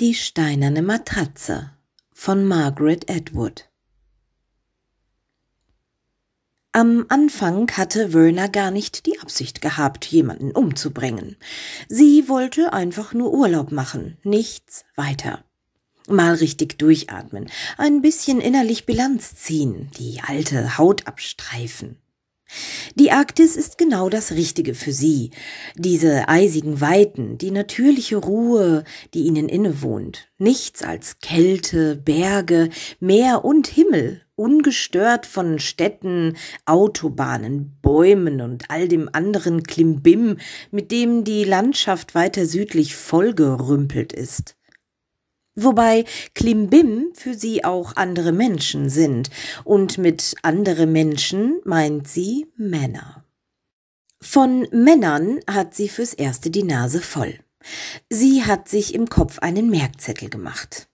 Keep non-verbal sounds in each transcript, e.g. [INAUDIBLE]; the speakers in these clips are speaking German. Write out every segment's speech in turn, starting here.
Die steinerne Matratze von Margaret Edward am Anfang hatte Werner gar nicht die Absicht gehabt, jemanden umzubringen. Sie wollte einfach nur Urlaub machen, nichts weiter. Mal richtig durchatmen, ein bisschen innerlich Bilanz ziehen, die alte Haut abstreifen. Die Arktis ist genau das Richtige für sie. Diese eisigen Weiten, die natürliche Ruhe, die ihnen innewohnt. Nichts als Kälte, Berge, Meer und Himmel, ungestört von Städten, Autobahnen, Bäumen und all dem anderen Klimbim, mit dem die Landschaft weiter südlich vollgerümpelt ist. Wobei Klimbim für sie auch andere Menschen sind, und mit andere Menschen meint sie Männer. Von Männern hat sie fürs erste die Nase voll. Sie hat sich im Kopf einen Merkzettel gemacht.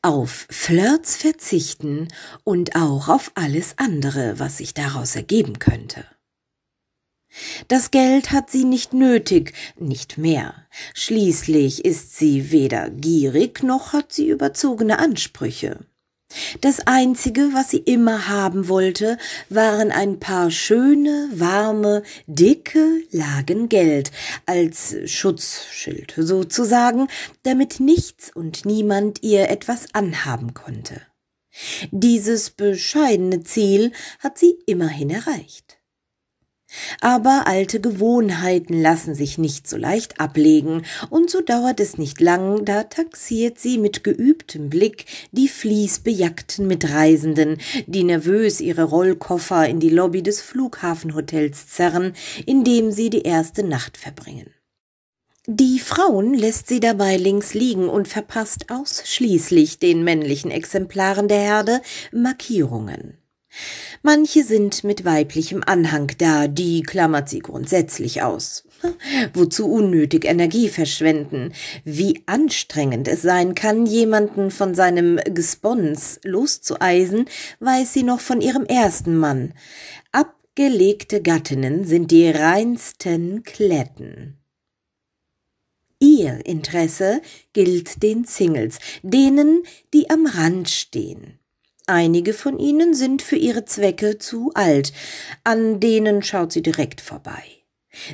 Auf Flirts verzichten und auch auf alles andere, was sich daraus ergeben könnte. Das Geld hat sie nicht nötig, nicht mehr. Schließlich ist sie weder gierig noch hat sie überzogene Ansprüche. Das Einzige, was sie immer haben wollte, waren ein paar schöne, warme, dicke Lagen Geld als Schutzschild sozusagen, damit nichts und niemand ihr etwas anhaben konnte. Dieses bescheidene Ziel hat sie immerhin erreicht. Aber alte Gewohnheiten lassen sich nicht so leicht ablegen, und so dauert es nicht lang, da taxiert sie mit geübtem Blick die fließbejagten Mitreisenden, die nervös ihre Rollkoffer in die Lobby des Flughafenhotels zerren, in dem sie die erste Nacht verbringen. Die Frauen lässt sie dabei links liegen und verpasst ausschließlich den männlichen Exemplaren der Herde Markierungen. Manche sind mit weiblichem Anhang da, die klammert sie grundsätzlich aus. [LAUGHS] Wozu unnötig Energie verschwenden? Wie anstrengend es sein kann, jemanden von seinem Gespons loszueisen, weiß sie noch von ihrem ersten Mann. Abgelegte Gattinnen sind die reinsten Kletten. Ihr Interesse gilt den Singles, denen, die am Rand stehen. Einige von ihnen sind für ihre Zwecke zu alt, an denen schaut sie direkt vorbei.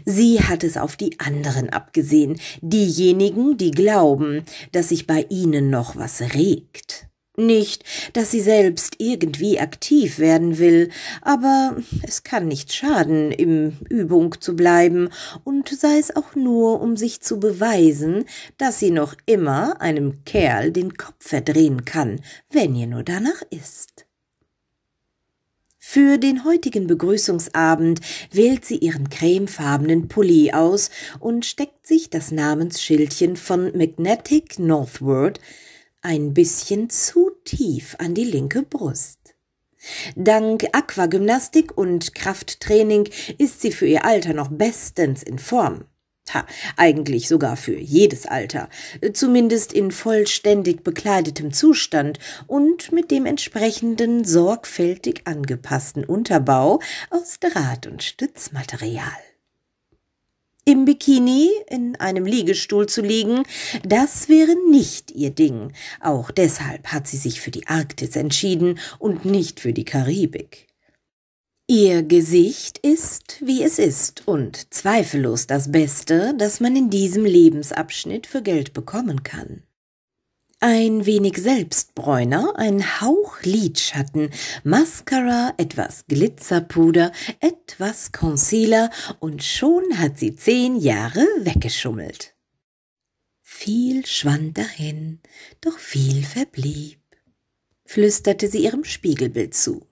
Sie hat es auf die anderen abgesehen, diejenigen, die glauben, dass sich bei ihnen noch was regt. Nicht, dass sie selbst irgendwie aktiv werden will, aber es kann nicht schaden, im Übung zu bleiben, und sei es auch nur, um sich zu beweisen, dass sie noch immer einem Kerl den Kopf verdrehen kann, wenn ihr nur danach ist. Für den heutigen Begrüßungsabend wählt sie ihren cremefarbenen Pulli aus und steckt sich das Namensschildchen von Magnetic Northward ein bisschen zu tief an die linke Brust. Dank Aquagymnastik und Krafttraining ist sie für ihr Alter noch bestens in Form. Ha, eigentlich sogar für jedes Alter, zumindest in vollständig bekleidetem Zustand und mit dem entsprechenden sorgfältig angepassten Unterbau aus Draht und Stützmaterial im Bikini in einem Liegestuhl zu liegen, das wäre nicht ihr Ding. Auch deshalb hat sie sich für die Arktis entschieden und nicht für die Karibik. Ihr Gesicht ist, wie es ist, und zweifellos das Beste, das man in diesem Lebensabschnitt für Geld bekommen kann. Ein wenig Selbstbräuner, ein Hauch Lidschatten, Mascara, etwas Glitzerpuder, etwas Concealer und schon hat sie zehn Jahre weggeschummelt. Viel schwand dahin, doch viel verblieb, flüsterte sie ihrem Spiegelbild zu.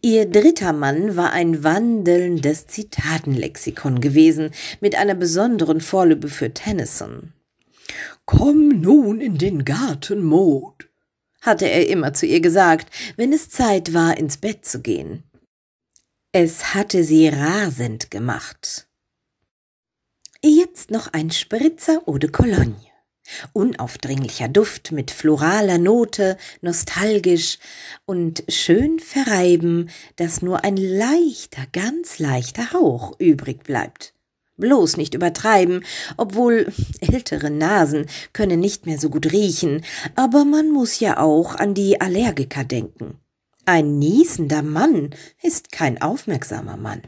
Ihr dritter Mann war ein wandelndes Zitatenlexikon gewesen, mit einer besonderen Vorliebe für Tennyson. Komm nun in den Garten, Maud, hatte er immer zu ihr gesagt, wenn es Zeit war, ins Bett zu gehen. Es hatte sie rasend gemacht. Jetzt noch ein Spritzer Eau de Cologne. Unaufdringlicher Duft mit floraler Note, nostalgisch und schön verreiben, dass nur ein leichter, ganz leichter Hauch übrig bleibt. Bloß nicht übertreiben, obwohl ältere Nasen können nicht mehr so gut riechen, aber man muss ja auch an die Allergiker denken. Ein niesender Mann ist kein aufmerksamer Mann.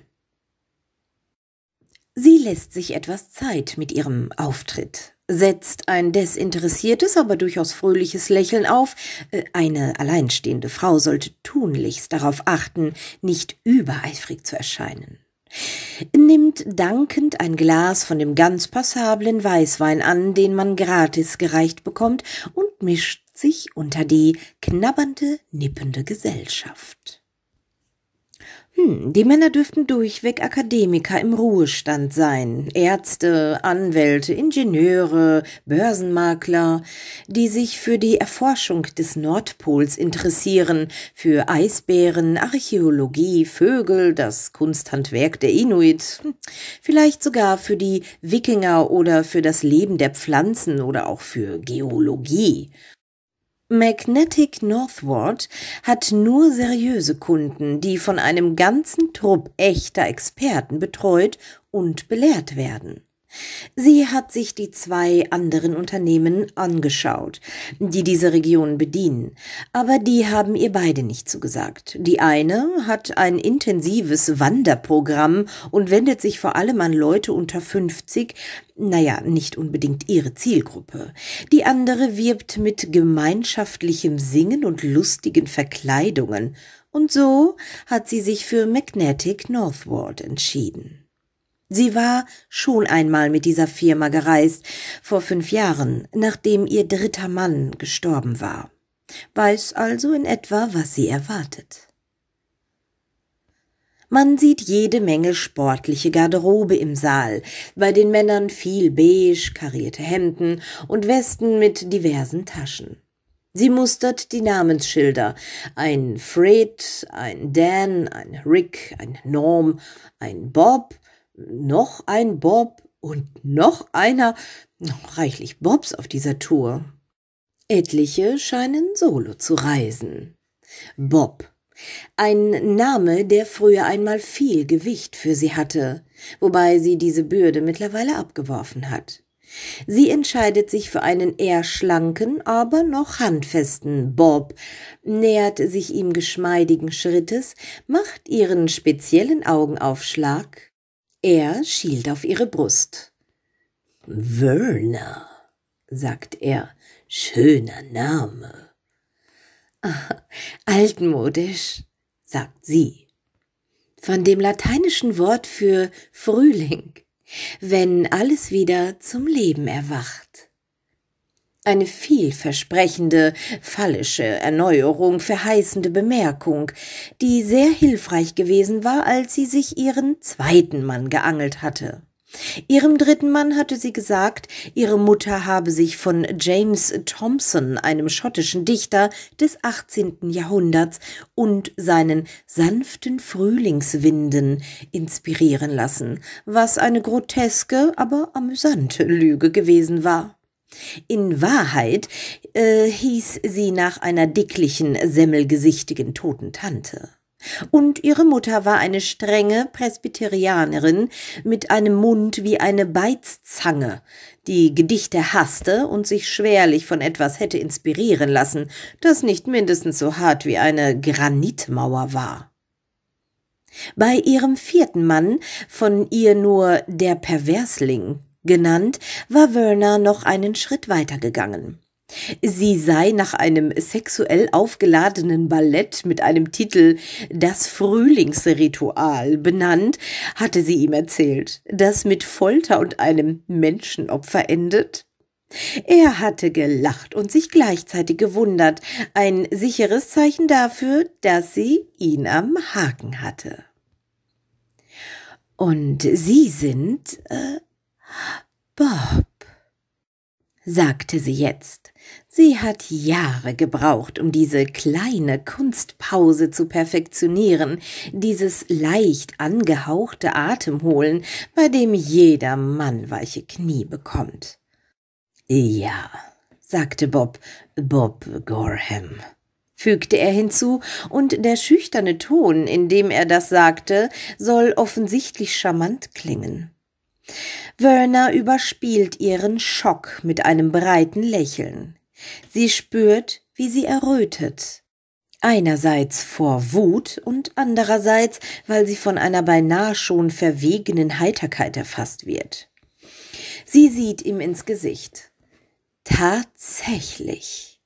Sie lässt sich etwas Zeit mit ihrem Auftritt, setzt ein desinteressiertes, aber durchaus fröhliches Lächeln auf. Eine alleinstehende Frau sollte tunlichst darauf achten, nicht übereifrig zu erscheinen nimmt dankend ein Glas von dem ganz passablen Weißwein an, den man gratis gereicht bekommt, und mischt sich unter die knabbernde, nippende Gesellschaft. Hm, die Männer dürften durchweg Akademiker im Ruhestand sein. Ärzte, Anwälte, Ingenieure, Börsenmakler, die sich für die Erforschung des Nordpols interessieren, für Eisbären, Archäologie, Vögel, das Kunsthandwerk der Inuit, hm, vielleicht sogar für die Wikinger oder für das Leben der Pflanzen oder auch für Geologie. Magnetic Northward hat nur seriöse Kunden, die von einem ganzen Trupp echter Experten betreut und belehrt werden. Sie hat sich die zwei anderen Unternehmen angeschaut, die diese Region bedienen, aber die haben ihr beide nicht zugesagt. Die eine hat ein intensives Wanderprogramm und wendet sich vor allem an Leute unter 50, naja, nicht unbedingt ihre Zielgruppe. Die andere wirbt mit gemeinschaftlichem Singen und lustigen Verkleidungen. Und so hat sie sich für Magnetic Northward entschieden. Sie war schon einmal mit dieser Firma gereist, vor fünf Jahren, nachdem ihr dritter Mann gestorben war. Weiß also in etwa, was sie erwartet. Man sieht jede Menge sportliche Garderobe im Saal, bei den Männern viel beige, karierte Hemden und Westen mit diversen Taschen. Sie mustert die Namensschilder. Ein Fred, ein Dan, ein Rick, ein Norm, ein Bob noch ein Bob und noch einer, noch reichlich Bobs auf dieser Tour. Etliche scheinen solo zu reisen. Bob. Ein Name, der früher einmal viel Gewicht für sie hatte, wobei sie diese Bürde mittlerweile abgeworfen hat. Sie entscheidet sich für einen eher schlanken, aber noch handfesten Bob, nähert sich ihm geschmeidigen Schrittes, macht ihren speziellen Augenaufschlag, er schielt auf ihre Brust. Werner, sagt er, schöner Name. Ah, altmodisch, sagt sie. Von dem lateinischen Wort für Frühling, wenn alles wieder zum Leben erwacht. Eine vielversprechende, fallische, Erneuerung verheißende Bemerkung, die sehr hilfreich gewesen war, als sie sich ihren zweiten Mann geangelt hatte. Ihrem dritten Mann hatte sie gesagt, ihre Mutter habe sich von James Thompson, einem schottischen Dichter des 18. Jahrhunderts, und seinen sanften Frühlingswinden inspirieren lassen, was eine groteske, aber amüsante Lüge gewesen war. In Wahrheit äh, hieß sie nach einer dicklichen, semmelgesichtigen toten Tante. Und ihre Mutter war eine strenge Presbyterianerin mit einem Mund wie eine Beizzange, die Gedichte hasste und sich schwerlich von etwas hätte inspirieren lassen, das nicht mindestens so hart wie eine Granitmauer war. Bei ihrem vierten Mann, von ihr nur der Perversling genannt, war Werner noch einen Schritt weitergegangen. Sie sei nach einem sexuell aufgeladenen Ballett mit einem Titel Das Frühlingsritual benannt, hatte sie ihm erzählt, das mit Folter und einem Menschenopfer endet. Er hatte gelacht und sich gleichzeitig gewundert, ein sicheres Zeichen dafür, dass sie ihn am Haken hatte. Und Sie sind äh, Bob, sagte sie jetzt. Sie hat Jahre gebraucht, um diese kleine Kunstpause zu perfektionieren, dieses leicht angehauchte Atemholen, bei dem jeder Mann weiche Knie bekommt. Ja, sagte Bob, Bob Gorham, fügte er hinzu, und der schüchterne Ton, in dem er das sagte, soll offensichtlich charmant klingen. Werner überspielt ihren Schock mit einem breiten Lächeln. Sie spürt, wie sie errötet. Einerseits vor Wut und andererseits, weil sie von einer beinahe schon verwegenen Heiterkeit erfasst wird. Sie sieht ihm ins Gesicht. Tatsächlich.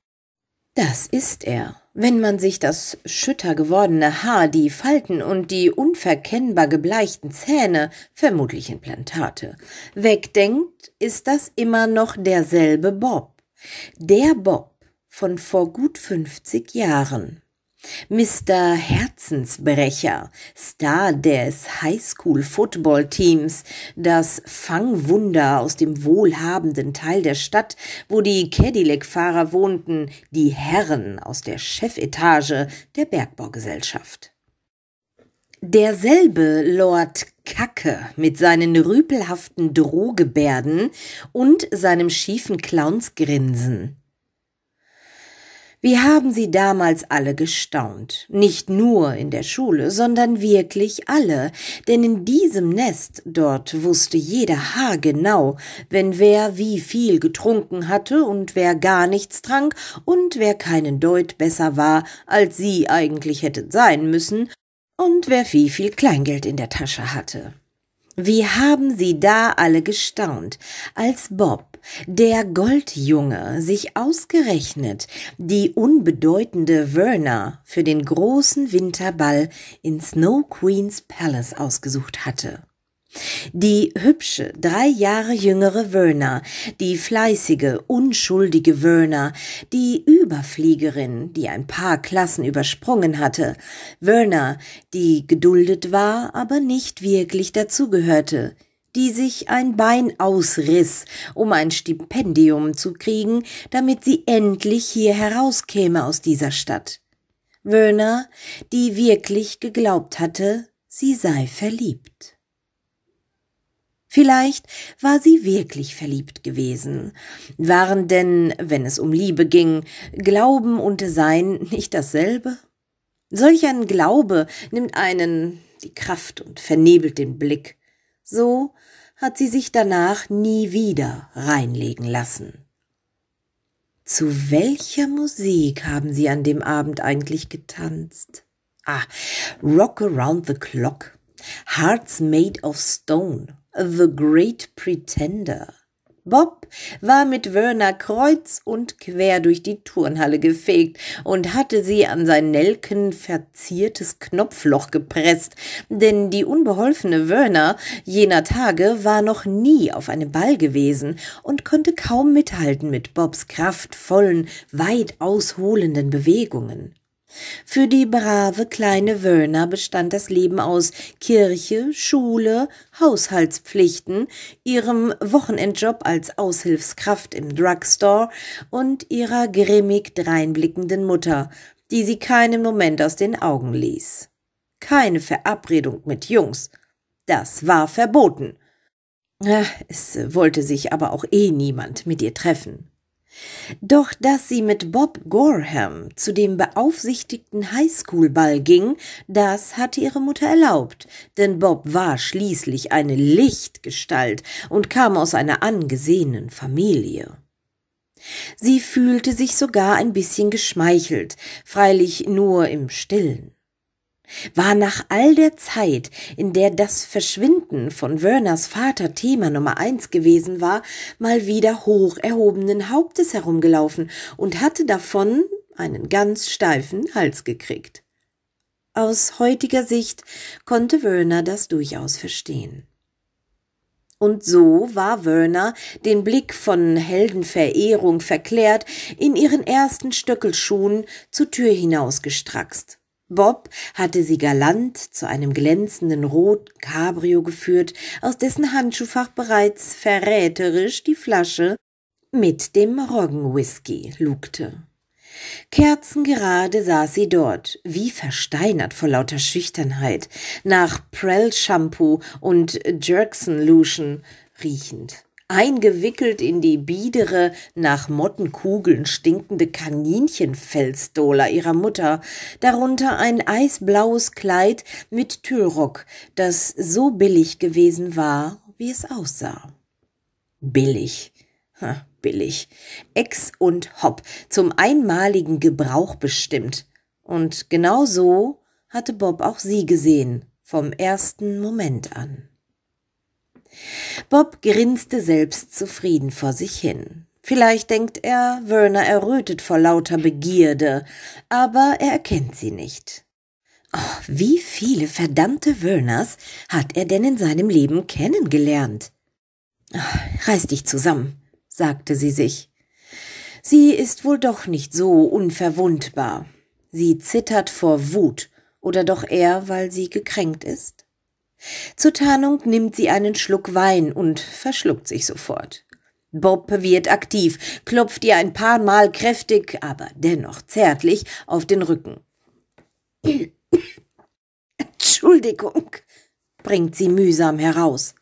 Das ist er. Wenn man sich das schütter gewordene Haar, die Falten und die unverkennbar gebleichten Zähne, vermutlich Implantate, wegdenkt, ist das immer noch derselbe Bob. Der Bob von vor gut 50 Jahren. Mr. Herzensbrecher, Star des Highschool-Football-Teams, das Fangwunder aus dem wohlhabenden Teil der Stadt, wo die Cadillac-Fahrer wohnten, die Herren aus der Chefetage der Bergbaugesellschaft. Derselbe Lord Kacke mit seinen rüpelhaften Drohgebärden und seinem schiefen Clownsgrinsen. Wie haben sie damals alle gestaunt, nicht nur in der Schule, sondern wirklich alle, denn in diesem Nest dort wusste jeder Haar genau, wenn wer wie viel getrunken hatte und wer gar nichts trank und wer keinen Deut besser war, als sie eigentlich hätten sein müssen, und wer wie viel Kleingeld in der Tasche hatte. Wie haben sie da alle gestaunt, als Bob der Goldjunge sich ausgerechnet die unbedeutende Verna für den großen Winterball in Snow Queens Palace ausgesucht hatte. Die hübsche, drei Jahre jüngere Werner, die fleißige, unschuldige Werner, die Überfliegerin, die ein paar Klassen übersprungen hatte, Werner, die geduldet war, aber nicht wirklich dazugehörte, die sich ein Bein ausriss, um ein Stipendium zu kriegen, damit sie endlich hier herauskäme aus dieser Stadt. Wöhner, die wirklich geglaubt hatte, sie sei verliebt. Vielleicht war sie wirklich verliebt gewesen. Waren denn, wenn es um Liebe ging, Glauben und Sein nicht dasselbe? Solch ein Glaube nimmt einen die Kraft und vernebelt den Blick. So hat sie sich danach nie wieder reinlegen lassen. Zu welcher Musik haben Sie an dem Abend eigentlich getanzt? Ah, Rock Around the Clock, Hearts Made of Stone, The Great Pretender, Bob war mit Werner kreuz und quer durch die Turnhalle gefegt und hatte sie an sein Nelken verziertes Knopfloch gepresst, denn die unbeholfene Werner jener Tage war noch nie auf einem Ball gewesen und konnte kaum mithalten mit Bobs kraftvollen, weit ausholenden Bewegungen. Für die brave kleine Wörner bestand das Leben aus Kirche, Schule, Haushaltspflichten, ihrem Wochenendjob als Aushilfskraft im Drugstore und ihrer grimmig dreinblickenden Mutter, die sie keinen Moment aus den Augen ließ. Keine Verabredung mit Jungs. Das war verboten. Äh, es wollte sich aber auch eh niemand mit ihr treffen. Doch dass sie mit Bob Gorham zu dem beaufsichtigten Highschool-Ball ging, das hatte ihre Mutter erlaubt, denn Bob war schließlich eine Lichtgestalt und kam aus einer angesehenen Familie. Sie fühlte sich sogar ein bisschen geschmeichelt, freilich nur im stillen. War nach all der Zeit, in der das Verschwinden von Werners Vater Thema Nummer eins gewesen war, mal wieder hoch erhobenen Hauptes herumgelaufen und hatte davon einen ganz steifen Hals gekriegt. Aus heutiger Sicht konnte Werner das durchaus verstehen. Und so war Werner, den Blick von Heldenverehrung verklärt, in ihren ersten Stöckelschuhen zur Tür hinausgestrackst Bob hatte sie galant zu einem glänzenden roten Cabrio geführt, aus dessen Handschuhfach bereits verräterisch die Flasche mit dem Roggenwhisky lugte. Kerzengerade saß sie dort, wie versteinert vor lauter Schüchternheit, nach Prell-Shampoo und Jerkson-Lution riechend eingewickelt in die biedere, nach Mottenkugeln stinkende Kaninchenfelsdola ihrer Mutter, darunter ein eisblaues Kleid mit Tüllrock, das so billig gewesen war, wie es aussah. Billig. Ha, billig. Ex und Hopp, zum einmaligen Gebrauch bestimmt. Und genau so hatte Bob auch sie gesehen, vom ersten Moment an. Bob grinste selbstzufrieden vor sich hin. Vielleicht denkt er, Werner errötet vor lauter Begierde, aber er erkennt sie nicht. Oh, wie viele verdammte Werners hat er denn in seinem Leben kennengelernt? Oh, reiß dich zusammen, sagte sie sich. Sie ist wohl doch nicht so unverwundbar. Sie zittert vor Wut oder doch eher, weil sie gekränkt ist? Zur Tarnung nimmt sie einen Schluck Wein und verschluckt sich sofort. Bob wird aktiv, klopft ihr ein paar Mal kräftig, aber dennoch zärtlich auf den Rücken. [COUGHS] Entschuldigung, bringt sie mühsam heraus.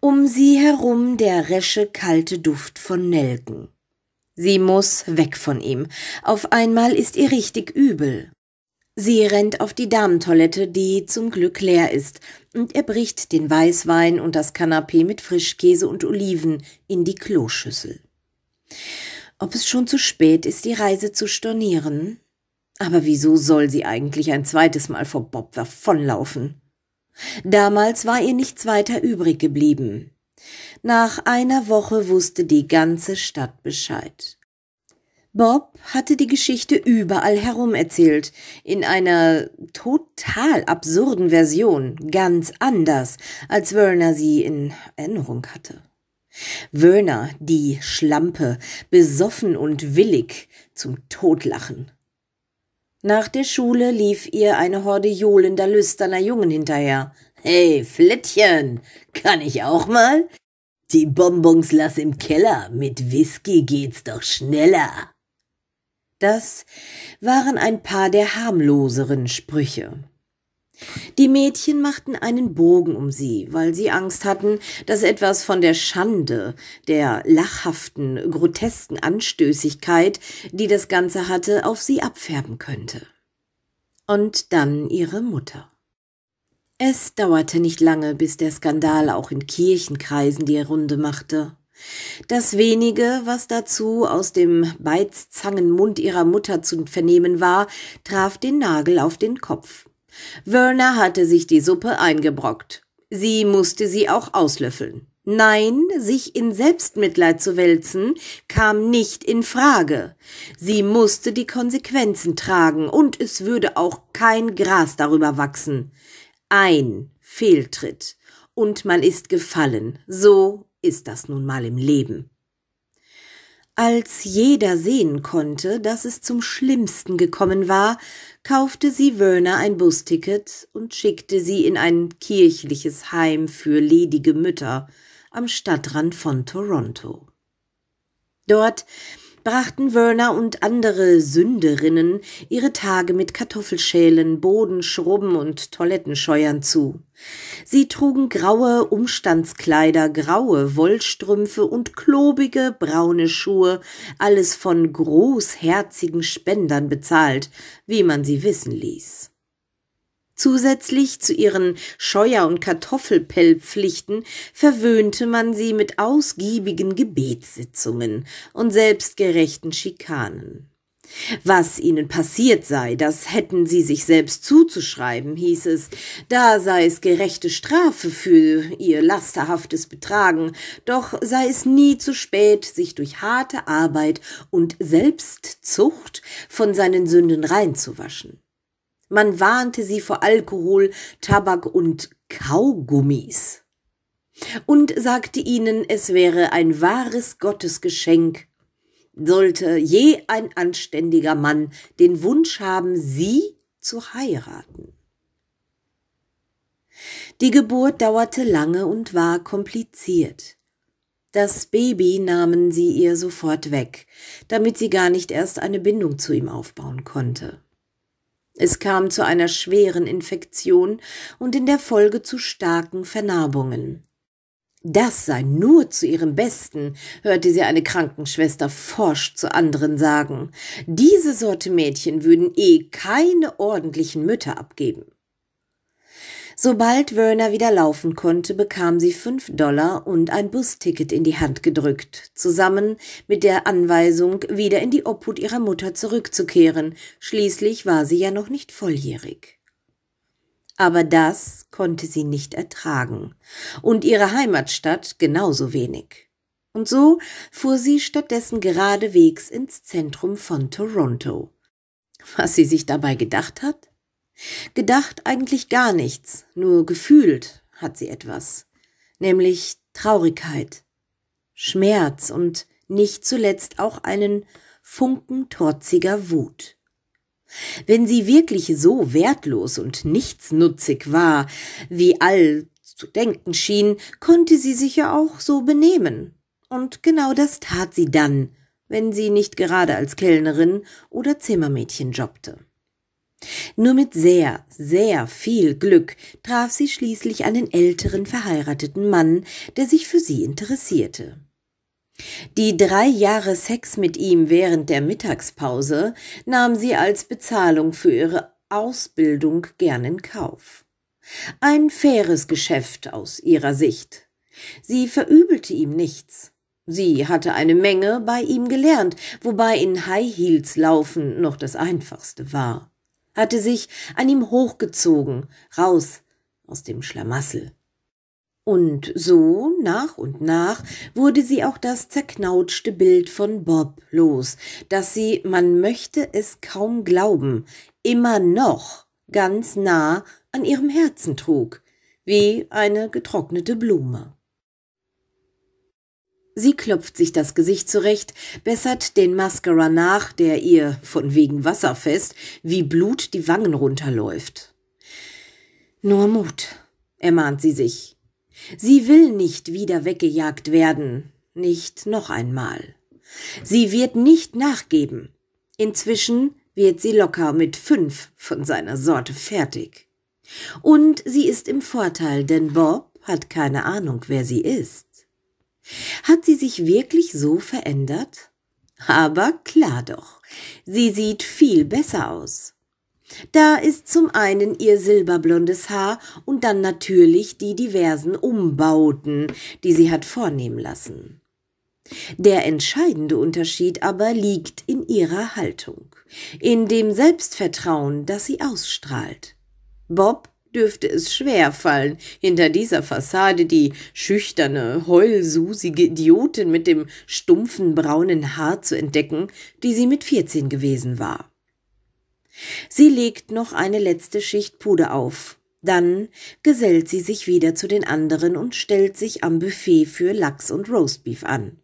Um sie herum der resche kalte Duft von Nelken. Sie muss weg von ihm. Auf einmal ist ihr richtig übel Sie rennt auf die Damentoilette, die zum Glück leer ist, und er bricht den Weißwein und das Kanapee mit Frischkäse und Oliven in die Kloschüssel. Ob es schon zu spät ist, die Reise zu stornieren? Aber wieso soll sie eigentlich ein zweites Mal vor Bob davonlaufen? Damals war ihr nichts weiter übrig geblieben. Nach einer Woche wusste die ganze Stadt Bescheid. Bob hatte die Geschichte überall herum erzählt, in einer total absurden Version, ganz anders, als Werner sie in Erinnerung hatte. Werner, die Schlampe, besoffen und willig zum Todlachen. Nach der Schule lief ihr eine Horde johlender, lüsterner Jungen hinterher. Hey, Flittchen, kann ich auch mal? Die Bonbons lass im Keller, mit Whisky geht's doch schneller. Das waren ein paar der harmloseren Sprüche. Die Mädchen machten einen Bogen um sie, weil sie Angst hatten, dass etwas von der Schande, der lachhaften, grotesken Anstößigkeit, die das Ganze hatte, auf sie abfärben könnte. Und dann ihre Mutter. Es dauerte nicht lange, bis der Skandal auch in Kirchenkreisen die Runde machte. Das wenige, was dazu aus dem Beizzangenmund ihrer Mutter zu vernehmen war, traf den Nagel auf den Kopf. Werner hatte sich die Suppe eingebrockt. Sie musste sie auch auslöffeln. Nein, sich in Selbstmitleid zu wälzen, kam nicht in Frage. Sie musste die Konsequenzen tragen, und es würde auch kein Gras darüber wachsen. Ein Fehltritt. Und man ist gefallen, so ist das nun mal im Leben. Als jeder sehen konnte, dass es zum Schlimmsten gekommen war, kaufte sie Werner ein Busticket und schickte sie in ein kirchliches Heim für ledige Mütter am Stadtrand von Toronto. Dort brachten Werner und andere Sünderinnen ihre Tage mit Kartoffelschälen, Bodenschrubben und Toilettenscheuern zu. Sie trugen graue Umstandskleider, graue Wollstrümpfe und klobige braune Schuhe, alles von großherzigen Spendern bezahlt, wie man sie wissen ließ. Zusätzlich zu ihren Scheuer- und Kartoffelpellpflichten verwöhnte man sie mit ausgiebigen Gebetssitzungen und selbstgerechten Schikanen. Was ihnen passiert sei, das hätten sie sich selbst zuzuschreiben, hieß es. Da sei es gerechte Strafe für ihr lasterhaftes Betragen, doch sei es nie zu spät, sich durch harte Arbeit und Selbstzucht von seinen Sünden reinzuwaschen. Man warnte sie vor Alkohol, Tabak und Kaugummis und sagte ihnen, es wäre ein wahres Gottesgeschenk, sollte je ein anständiger Mann den Wunsch haben, sie zu heiraten. Die Geburt dauerte lange und war kompliziert. Das Baby nahmen sie ihr sofort weg, damit sie gar nicht erst eine Bindung zu ihm aufbauen konnte. Es kam zu einer schweren Infektion und in der Folge zu starken Vernarbungen. Das sei nur zu ihrem Besten, hörte sie eine Krankenschwester forsch zu anderen sagen. Diese Sorte Mädchen würden eh keine ordentlichen Mütter abgeben. Sobald Werner wieder laufen konnte, bekam sie fünf Dollar und ein Busticket in die Hand gedrückt, zusammen mit der Anweisung, wieder in die Obhut ihrer Mutter zurückzukehren. Schließlich war sie ja noch nicht volljährig. Aber das konnte sie nicht ertragen. Und ihre Heimatstadt genauso wenig. Und so fuhr sie stattdessen geradewegs ins Zentrum von Toronto. Was sie sich dabei gedacht hat? Gedacht eigentlich gar nichts, nur gefühlt hat sie etwas, nämlich Traurigkeit, Schmerz und nicht zuletzt auch einen Funken torziger Wut. Wenn sie wirklich so wertlos und nichtsnutzig war, wie all zu denken schien, konnte sie sich ja auch so benehmen. Und genau das tat sie dann, wenn sie nicht gerade als Kellnerin oder Zimmermädchen jobbte. Nur mit sehr, sehr viel Glück traf sie schließlich einen älteren verheirateten Mann, der sich für sie interessierte. Die drei Jahre Sex mit ihm während der Mittagspause nahm sie als Bezahlung für ihre Ausbildung gern in Kauf. Ein faires Geschäft aus ihrer Sicht. Sie verübelte ihm nichts. Sie hatte eine Menge bei ihm gelernt, wobei in High Heels laufen noch das einfachste war hatte sich an ihm hochgezogen, raus aus dem Schlamassel. Und so, nach und nach, wurde sie auch das zerknautschte Bild von Bob los, das sie, man möchte es kaum glauben, immer noch ganz nah an ihrem Herzen trug, wie eine getrocknete Blume. Sie klopft sich das Gesicht zurecht, bessert den Mascara nach, der ihr, von wegen wasserfest, wie Blut die Wangen runterläuft. Nur Mut, ermahnt sie sich. Sie will nicht wieder weggejagt werden, nicht noch einmal. Sie wird nicht nachgeben. Inzwischen wird sie locker mit fünf von seiner Sorte fertig. Und sie ist im Vorteil, denn Bob hat keine Ahnung, wer sie ist. Hat sie sich wirklich so verändert? Aber klar doch, sie sieht viel besser aus. Da ist zum einen ihr silberblondes Haar und dann natürlich die diversen Umbauten, die sie hat vornehmen lassen. Der entscheidende Unterschied aber liegt in ihrer Haltung, in dem Selbstvertrauen, das sie ausstrahlt. Bob dürfte es schwer fallen, hinter dieser Fassade die schüchterne, heulsusige Idiotin mit dem stumpfen braunen Haar zu entdecken, die sie mit 14 gewesen war. Sie legt noch eine letzte Schicht Puder auf. Dann gesellt sie sich wieder zu den anderen und stellt sich am Buffet für Lachs und Roastbeef an.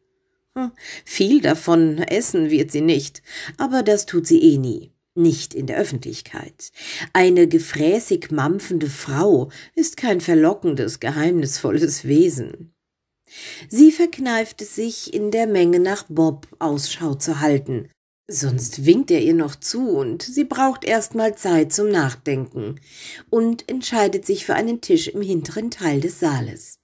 Hm, viel davon essen wird sie nicht, aber das tut sie eh nie nicht in der Öffentlichkeit. Eine gefräßig mampfende Frau ist kein verlockendes, geheimnisvolles Wesen. Sie verkneift es sich, in der Menge nach Bob Ausschau zu halten, sonst winkt er ihr noch zu und sie braucht erstmal Zeit zum Nachdenken und entscheidet sich für einen Tisch im hinteren Teil des Saales.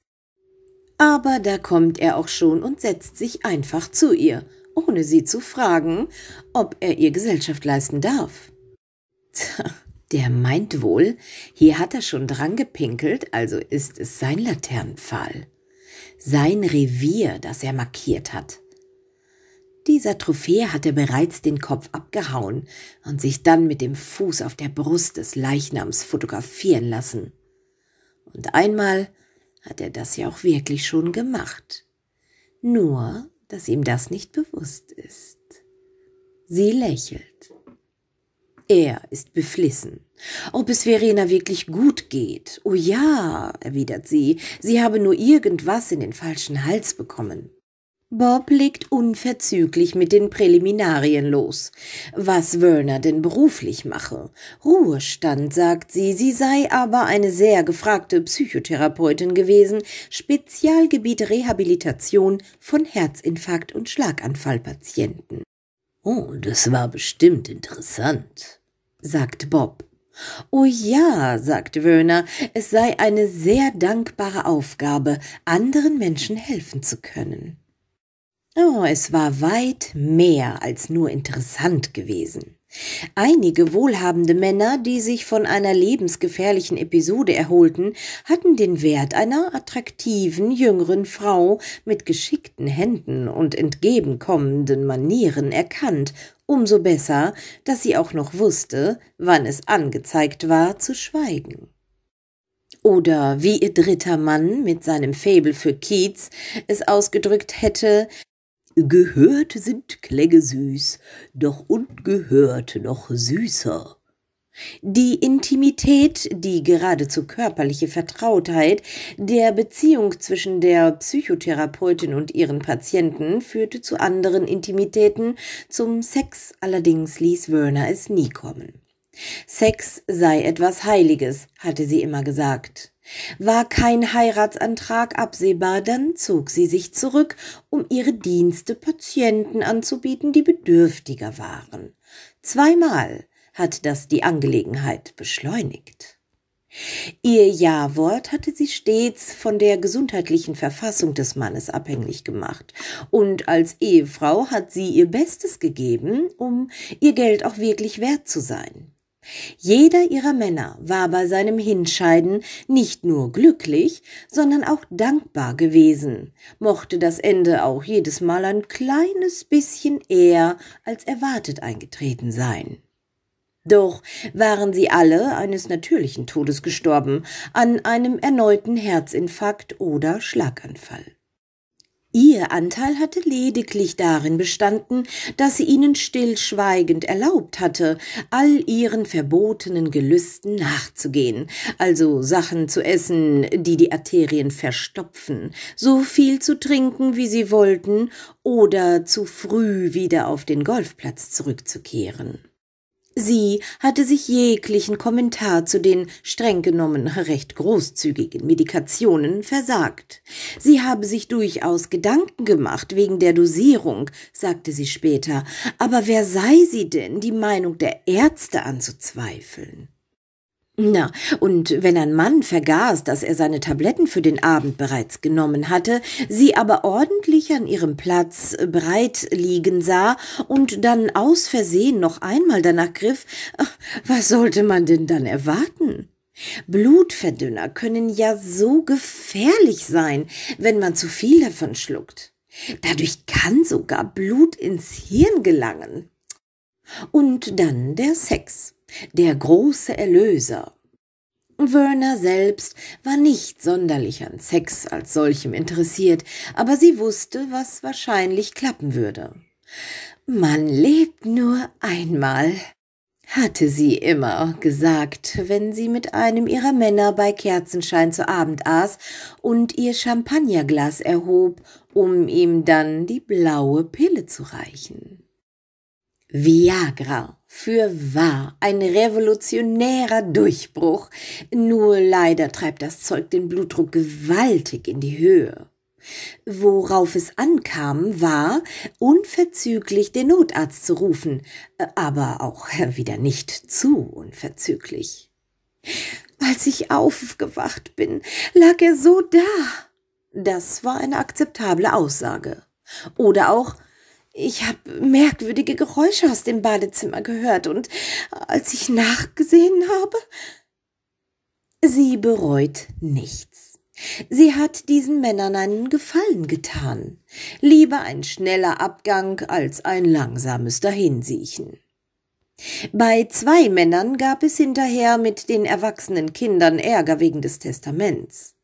Aber da kommt er auch schon und setzt sich einfach zu ihr, ohne sie zu fragen, ob er ihr Gesellschaft leisten darf. Tja, der meint wohl, hier hat er schon dran gepinkelt, also ist es sein Laternenpfahl. Sein Revier, das er markiert hat. Dieser Trophäe hat er bereits den Kopf abgehauen und sich dann mit dem Fuß auf der Brust des Leichnams fotografieren lassen. Und einmal hat er das ja auch wirklich schon gemacht. Nur dass ihm das nicht bewusst ist. Sie lächelt. Er ist beflissen. Ob es Verena wirklich gut geht? Oh ja, erwidert sie, sie habe nur irgendwas in den falschen Hals bekommen. Bob legt unverzüglich mit den Präliminarien los, was Werner denn beruflich mache. Ruhestand, sagt sie, sie sei aber eine sehr gefragte Psychotherapeutin gewesen, Spezialgebiet Rehabilitation von Herzinfarkt und Schlaganfallpatienten. Oh, das war bestimmt interessant, sagt Bob. Oh ja, sagt Werner, es sei eine sehr dankbare Aufgabe, anderen Menschen helfen zu können. Oh, es war weit mehr als nur interessant gewesen. Einige wohlhabende Männer, die sich von einer lebensgefährlichen Episode erholten, hatten den Wert einer attraktiven jüngeren Frau mit geschickten Händen und entgegenkommenden Manieren erkannt, umso besser, dass sie auch noch wusste, wann es angezeigt war, zu schweigen. Oder wie ihr dritter Mann mit seinem Fabel für Kiez es ausgedrückt hätte, Gehört sind Klänge süß, doch ungehört noch süßer. Die Intimität, die geradezu körperliche Vertrautheit der Beziehung zwischen der Psychotherapeutin und ihren Patienten führte zu anderen Intimitäten, zum Sex allerdings ließ Werner es nie kommen. Sex sei etwas Heiliges, hatte sie immer gesagt. War kein Heiratsantrag absehbar, dann zog sie sich zurück, um ihre Dienste Patienten anzubieten, die bedürftiger waren. Zweimal hat das die Angelegenheit beschleunigt. Ihr Jawort hatte sie stets von der gesundheitlichen Verfassung des Mannes abhängig gemacht, und als Ehefrau hat sie ihr Bestes gegeben, um ihr Geld auch wirklich wert zu sein. Jeder ihrer Männer war bei seinem Hinscheiden nicht nur glücklich, sondern auch dankbar gewesen, mochte das Ende auch jedes Mal ein kleines bisschen eher als erwartet eingetreten sein. Doch waren sie alle eines natürlichen Todes gestorben, an einem erneuten Herzinfarkt oder Schlaganfall. Ihr Anteil hatte lediglich darin bestanden, dass sie ihnen stillschweigend erlaubt hatte, all ihren verbotenen Gelüsten nachzugehen, also Sachen zu essen, die die Arterien verstopfen, so viel zu trinken, wie sie wollten, oder zu früh wieder auf den Golfplatz zurückzukehren. Sie hatte sich jeglichen Kommentar zu den streng genommen recht großzügigen Medikationen versagt. Sie habe sich durchaus Gedanken gemacht wegen der Dosierung, sagte sie später, aber wer sei sie denn, die Meinung der Ärzte anzuzweifeln? Na, und wenn ein Mann vergaß, dass er seine Tabletten für den Abend bereits genommen hatte, sie aber ordentlich an ihrem Platz äh, breit liegen sah und dann aus Versehen noch einmal danach griff, was sollte man denn dann erwarten? Blutverdünner können ja so gefährlich sein, wenn man zu viel davon schluckt. Dadurch kann sogar Blut ins Hirn gelangen. Und dann der Sex der große Erlöser. Werner selbst war nicht sonderlich an Sex als solchem interessiert, aber sie wusste, was wahrscheinlich klappen würde. Man lebt nur einmal, hatte sie immer gesagt, wenn sie mit einem ihrer Männer bei Kerzenschein zu Abend aß und ihr Champagnerglas erhob, um ihm dann die blaue Pille zu reichen. Viagra für wahr, ein revolutionärer Durchbruch. Nur leider treibt das Zeug den Blutdruck gewaltig in die Höhe. Worauf es ankam, war, unverzüglich den Notarzt zu rufen, aber auch [LAUGHS] wieder nicht zu unverzüglich. Als ich aufgewacht bin, lag er so da. Das war eine akzeptable Aussage. Oder auch, ich habe merkwürdige Geräusche aus dem Badezimmer gehört und als ich nachgesehen habe. Sie bereut nichts. Sie hat diesen Männern einen Gefallen getan. Lieber ein schneller Abgang als ein langsames Dahinsiechen. Bei zwei Männern gab es hinterher mit den erwachsenen Kindern Ärger wegen des Testaments.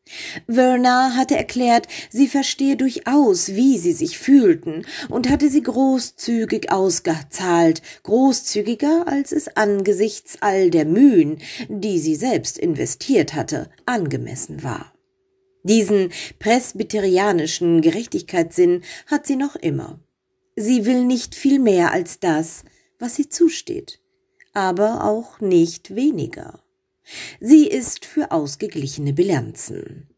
Verna hatte erklärt, sie verstehe durchaus, wie sie sich fühlten und hatte sie großzügig ausgezahlt, großzügiger, als es angesichts all der Mühen, die sie selbst investiert hatte, angemessen war. Diesen presbyterianischen Gerechtigkeitssinn hat sie noch immer. Sie will nicht viel mehr als das, was sie zusteht, aber auch nicht weniger. Sie ist für ausgeglichene Bilanzen.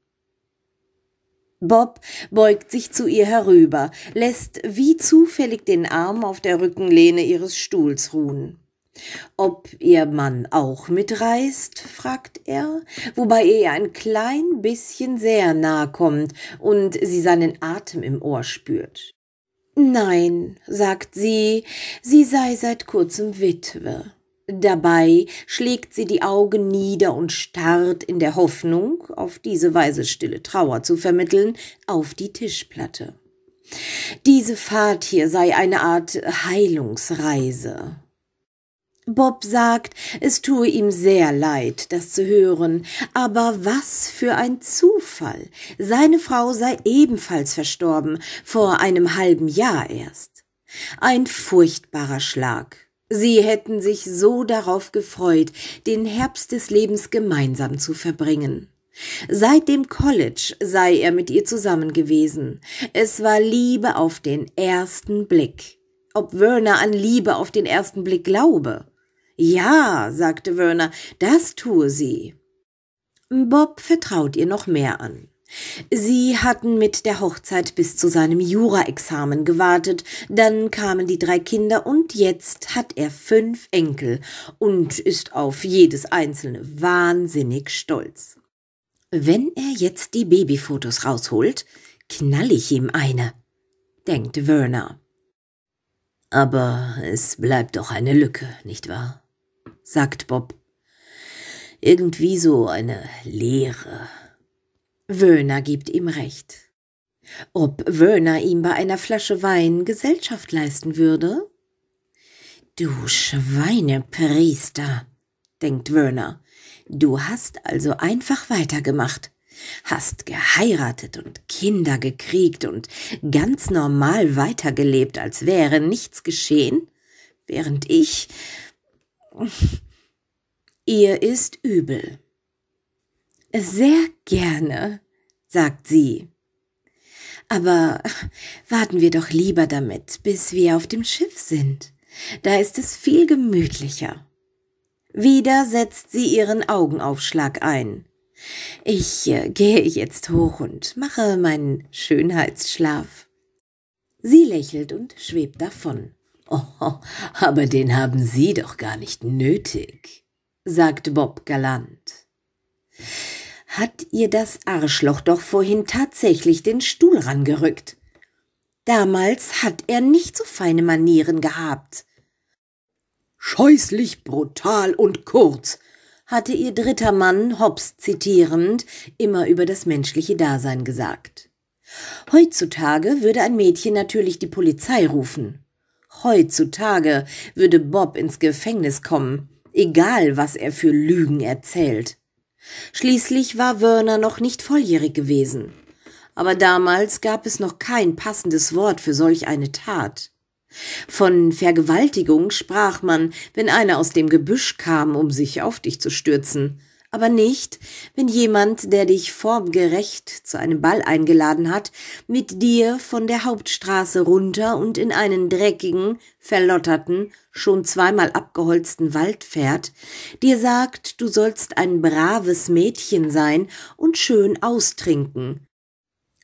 Bob beugt sich zu ihr herüber, lässt wie zufällig den Arm auf der Rückenlehne ihres Stuhls ruhen. Ob ihr Mann auch mitreist, fragt er, wobei er ihr ein klein bisschen sehr nahe kommt und sie seinen Atem im Ohr spürt. Nein, sagt sie, sie sei seit kurzem Witwe. Dabei schlägt sie die Augen nieder und starrt in der Hoffnung, auf diese Weise stille Trauer zu vermitteln, auf die Tischplatte. Diese Fahrt hier sei eine Art Heilungsreise. Bob sagt, es tue ihm sehr leid, das zu hören, aber was für ein Zufall. Seine Frau sei ebenfalls verstorben, vor einem halben Jahr erst. Ein furchtbarer Schlag. Sie hätten sich so darauf gefreut, den Herbst des Lebens gemeinsam zu verbringen. Seit dem College sei er mit ihr zusammen gewesen. Es war Liebe auf den ersten Blick. Ob Werner an Liebe auf den ersten Blick glaube? Ja, sagte Werner, das tue sie. Bob vertraut ihr noch mehr an. Sie hatten mit der Hochzeit bis zu seinem Juraexamen gewartet, dann kamen die drei Kinder und jetzt hat er fünf Enkel und ist auf jedes einzelne wahnsinnig stolz. Wenn er jetzt die Babyfotos rausholt, knall ich ihm eine, denkt Werner. Aber es bleibt doch eine Lücke, nicht wahr? sagt Bob. Irgendwie so eine Leere. Wöhner gibt ihm recht. Ob Wöhner ihm bei einer Flasche Wein Gesellschaft leisten würde? Du Schweinepriester, denkt Wöhner, du hast also einfach weitergemacht, hast geheiratet und Kinder gekriegt und ganz normal weitergelebt, als wäre nichts geschehen, während ich. [LAUGHS] Ihr ist übel, sehr gerne, sagt sie. Aber warten wir doch lieber damit, bis wir auf dem Schiff sind. Da ist es viel gemütlicher. Wieder setzt sie ihren Augenaufschlag ein. Ich äh, gehe jetzt hoch und mache meinen Schönheitsschlaf. Sie lächelt und schwebt davon. Oh, aber den haben Sie doch gar nicht nötig, sagt Bob galant hat ihr das Arschloch doch vorhin tatsächlich den Stuhl rangerückt. Damals hat er nicht so feine Manieren gehabt. Scheußlich brutal und kurz, hatte ihr dritter Mann, Hobbs zitierend, immer über das menschliche Dasein gesagt. Heutzutage würde ein Mädchen natürlich die Polizei rufen. Heutzutage würde Bob ins Gefängnis kommen, egal was er für Lügen erzählt. Schließlich war Werner noch nicht volljährig gewesen. Aber damals gab es noch kein passendes Wort für solch eine Tat. Von Vergewaltigung sprach man, wenn einer aus dem Gebüsch kam, um sich auf dich zu stürzen aber nicht, wenn jemand, der dich formgerecht zu einem Ball eingeladen hat, mit dir von der Hauptstraße runter und in einen dreckigen, verlotterten, schon zweimal abgeholzten Wald fährt, dir sagt, du sollst ein braves Mädchen sein und schön austrinken,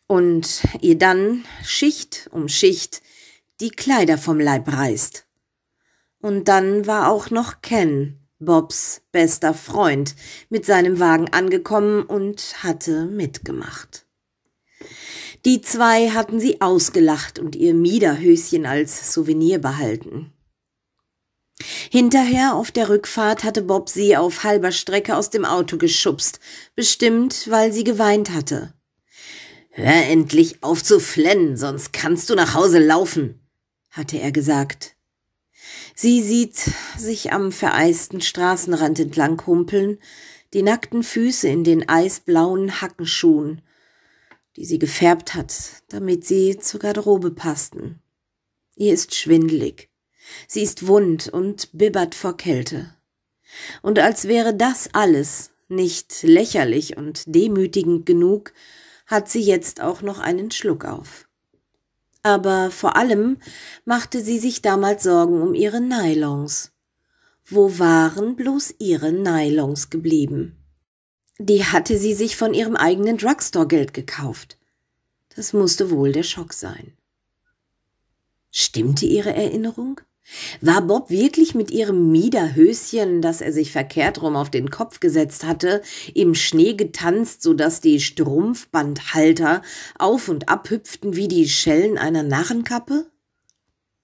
und ihr dann Schicht um Schicht die Kleider vom Leib reißt. Und dann war auch noch Ken, Bobs bester Freund, mit seinem Wagen angekommen und hatte mitgemacht. Die zwei hatten sie ausgelacht und ihr Miederhöschen als Souvenir behalten. Hinterher auf der Rückfahrt hatte Bob sie auf halber Strecke aus dem Auto geschubst, bestimmt, weil sie geweint hatte. Hör endlich auf zu flennen, sonst kannst du nach Hause laufen, hatte er gesagt. Sie sieht sich am vereisten Straßenrand entlang humpeln, die nackten Füße in den eisblauen Hackenschuhen, die sie gefärbt hat, damit sie zur Garderobe passten. Ihr ist schwindlig. Sie ist wund und bibbert vor Kälte. Und als wäre das alles nicht lächerlich und demütigend genug, hat sie jetzt auch noch einen Schluck auf. Aber vor allem machte sie sich damals Sorgen um ihre Nylons. Wo waren bloß ihre Nylons geblieben? Die hatte sie sich von ihrem eigenen Drugstore-Geld gekauft. Das musste wohl der Schock sein. Stimmte ihre Erinnerung? War Bob wirklich mit ihrem Miederhöschen, das er sich verkehrt rum auf den Kopf gesetzt hatte, im Schnee getanzt, so dass die Strumpfbandhalter auf und ab hüpften wie die Schellen einer Narrenkappe?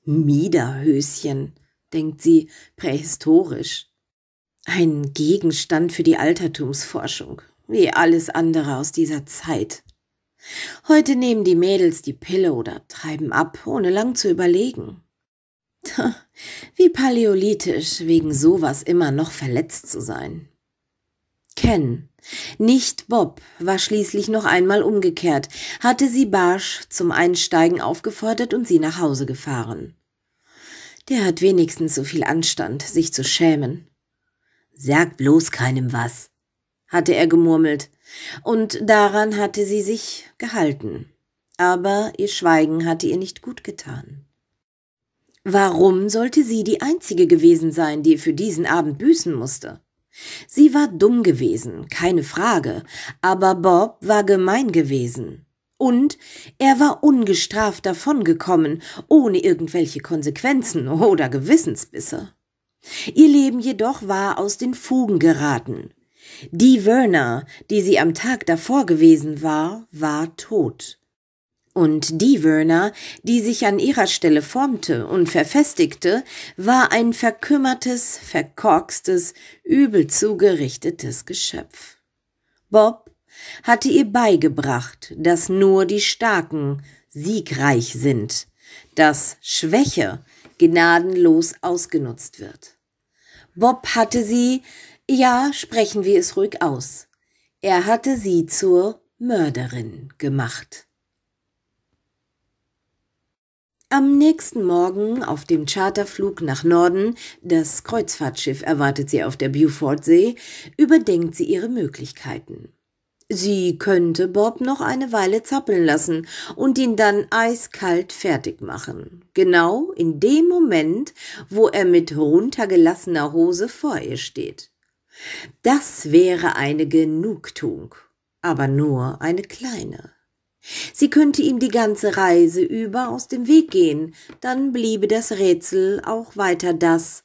Miederhöschen, denkt sie, prähistorisch. Ein Gegenstand für die Altertumsforschung, wie alles andere aus dieser Zeit. Heute nehmen die Mädels die Pille oder treiben ab, ohne lang zu überlegen. Wie paläolithisch, wegen sowas immer noch verletzt zu sein. Ken, nicht Bob, war schließlich noch einmal umgekehrt, hatte sie barsch zum Einsteigen aufgefordert und sie nach Hause gefahren. Der hat wenigstens so viel Anstand, sich zu schämen. Sag bloß keinem was, hatte er gemurmelt, und daran hatte sie sich gehalten. Aber ihr Schweigen hatte ihr nicht gut getan. Warum sollte sie die Einzige gewesen sein, die für diesen Abend büßen musste? Sie war dumm gewesen, keine Frage, aber Bob war gemein gewesen. Und er war ungestraft davongekommen, ohne irgendwelche Konsequenzen oder Gewissensbisse. Ihr Leben jedoch war aus den Fugen geraten. Die Werner, die sie am Tag davor gewesen war, war tot. Und die Werner, die sich an ihrer Stelle formte und verfestigte, war ein verkümmertes, verkorkstes, übel zugerichtetes Geschöpf. Bob hatte ihr beigebracht, dass nur die Starken siegreich sind, dass Schwäche gnadenlos ausgenutzt wird. Bob hatte sie, ja, sprechen wir es ruhig aus, er hatte sie zur Mörderin gemacht. Am nächsten Morgen auf dem Charterflug nach Norden, das Kreuzfahrtschiff erwartet sie auf der Beaufortsee, überdenkt sie ihre Möglichkeiten. Sie könnte Bob noch eine Weile zappeln lassen und ihn dann eiskalt fertig machen. Genau in dem Moment, wo er mit runtergelassener Hose vor ihr steht. Das wäre eine Genugtuung, aber nur eine kleine. Sie könnte ihm die ganze Reise über aus dem Weg gehen, dann bliebe das Rätsel auch weiter das,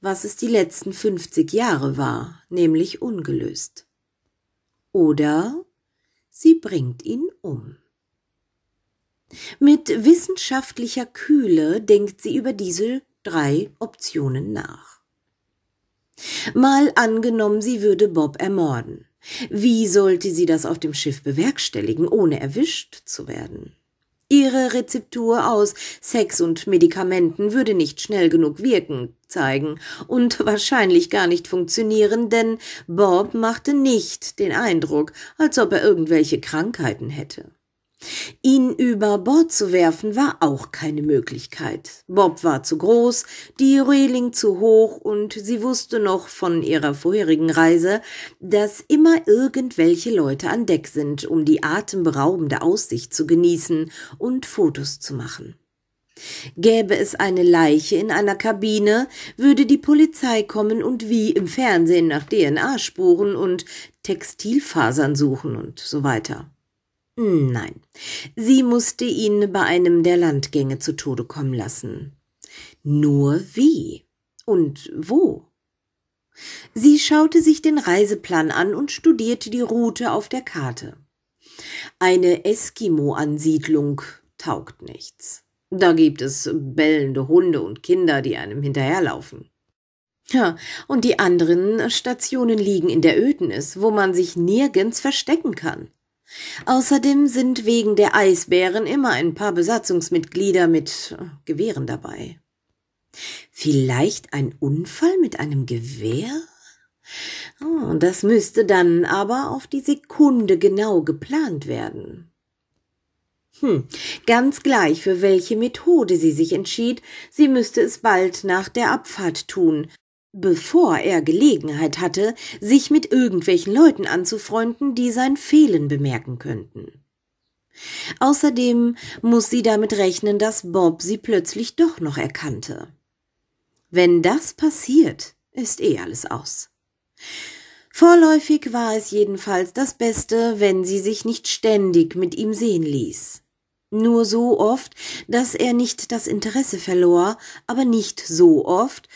was es die letzten 50 Jahre war, nämlich ungelöst. Oder sie bringt ihn um. Mit wissenschaftlicher Kühle denkt sie über diese drei Optionen nach. Mal angenommen, sie würde Bob ermorden. Wie sollte sie das auf dem Schiff bewerkstelligen, ohne erwischt zu werden? Ihre Rezeptur aus Sex und Medikamenten würde nicht schnell genug wirken zeigen und wahrscheinlich gar nicht funktionieren, denn Bob machte nicht den Eindruck, als ob er irgendwelche Krankheiten hätte. Ihn über Bord zu werfen war auch keine Möglichkeit. Bob war zu groß, die Reling zu hoch und sie wusste noch von ihrer vorherigen Reise, dass immer irgendwelche Leute an Deck sind, um die atemberaubende Aussicht zu genießen und Fotos zu machen. Gäbe es eine Leiche in einer Kabine, würde die Polizei kommen und wie im Fernsehen nach DNA-Spuren und Textilfasern suchen und so weiter. Nein, sie musste ihn bei einem der Landgänge zu Tode kommen lassen. Nur wie und wo? Sie schaute sich den Reiseplan an und studierte die Route auf der Karte. Eine Eskimo-Ansiedlung taugt nichts. Da gibt es bellende Hunde und Kinder, die einem hinterherlaufen. Ja, und die anderen Stationen liegen in der Ödnis, wo man sich nirgends verstecken kann. Außerdem sind wegen der Eisbären immer ein paar Besatzungsmitglieder mit äh, Gewehren dabei. Vielleicht ein Unfall mit einem Gewehr? Oh, das müsste dann aber auf die Sekunde genau geplant werden. Hm, ganz gleich, für welche Methode sie sich entschied, sie müsste es bald nach der Abfahrt tun, bevor er Gelegenheit hatte, sich mit irgendwelchen Leuten anzufreunden, die sein Fehlen bemerken könnten. Außerdem muss sie damit rechnen, dass Bob sie plötzlich doch noch erkannte. Wenn das passiert, ist eh alles aus. Vorläufig war es jedenfalls das Beste, wenn sie sich nicht ständig mit ihm sehen ließ. Nur so oft, dass er nicht das Interesse verlor, aber nicht so oft,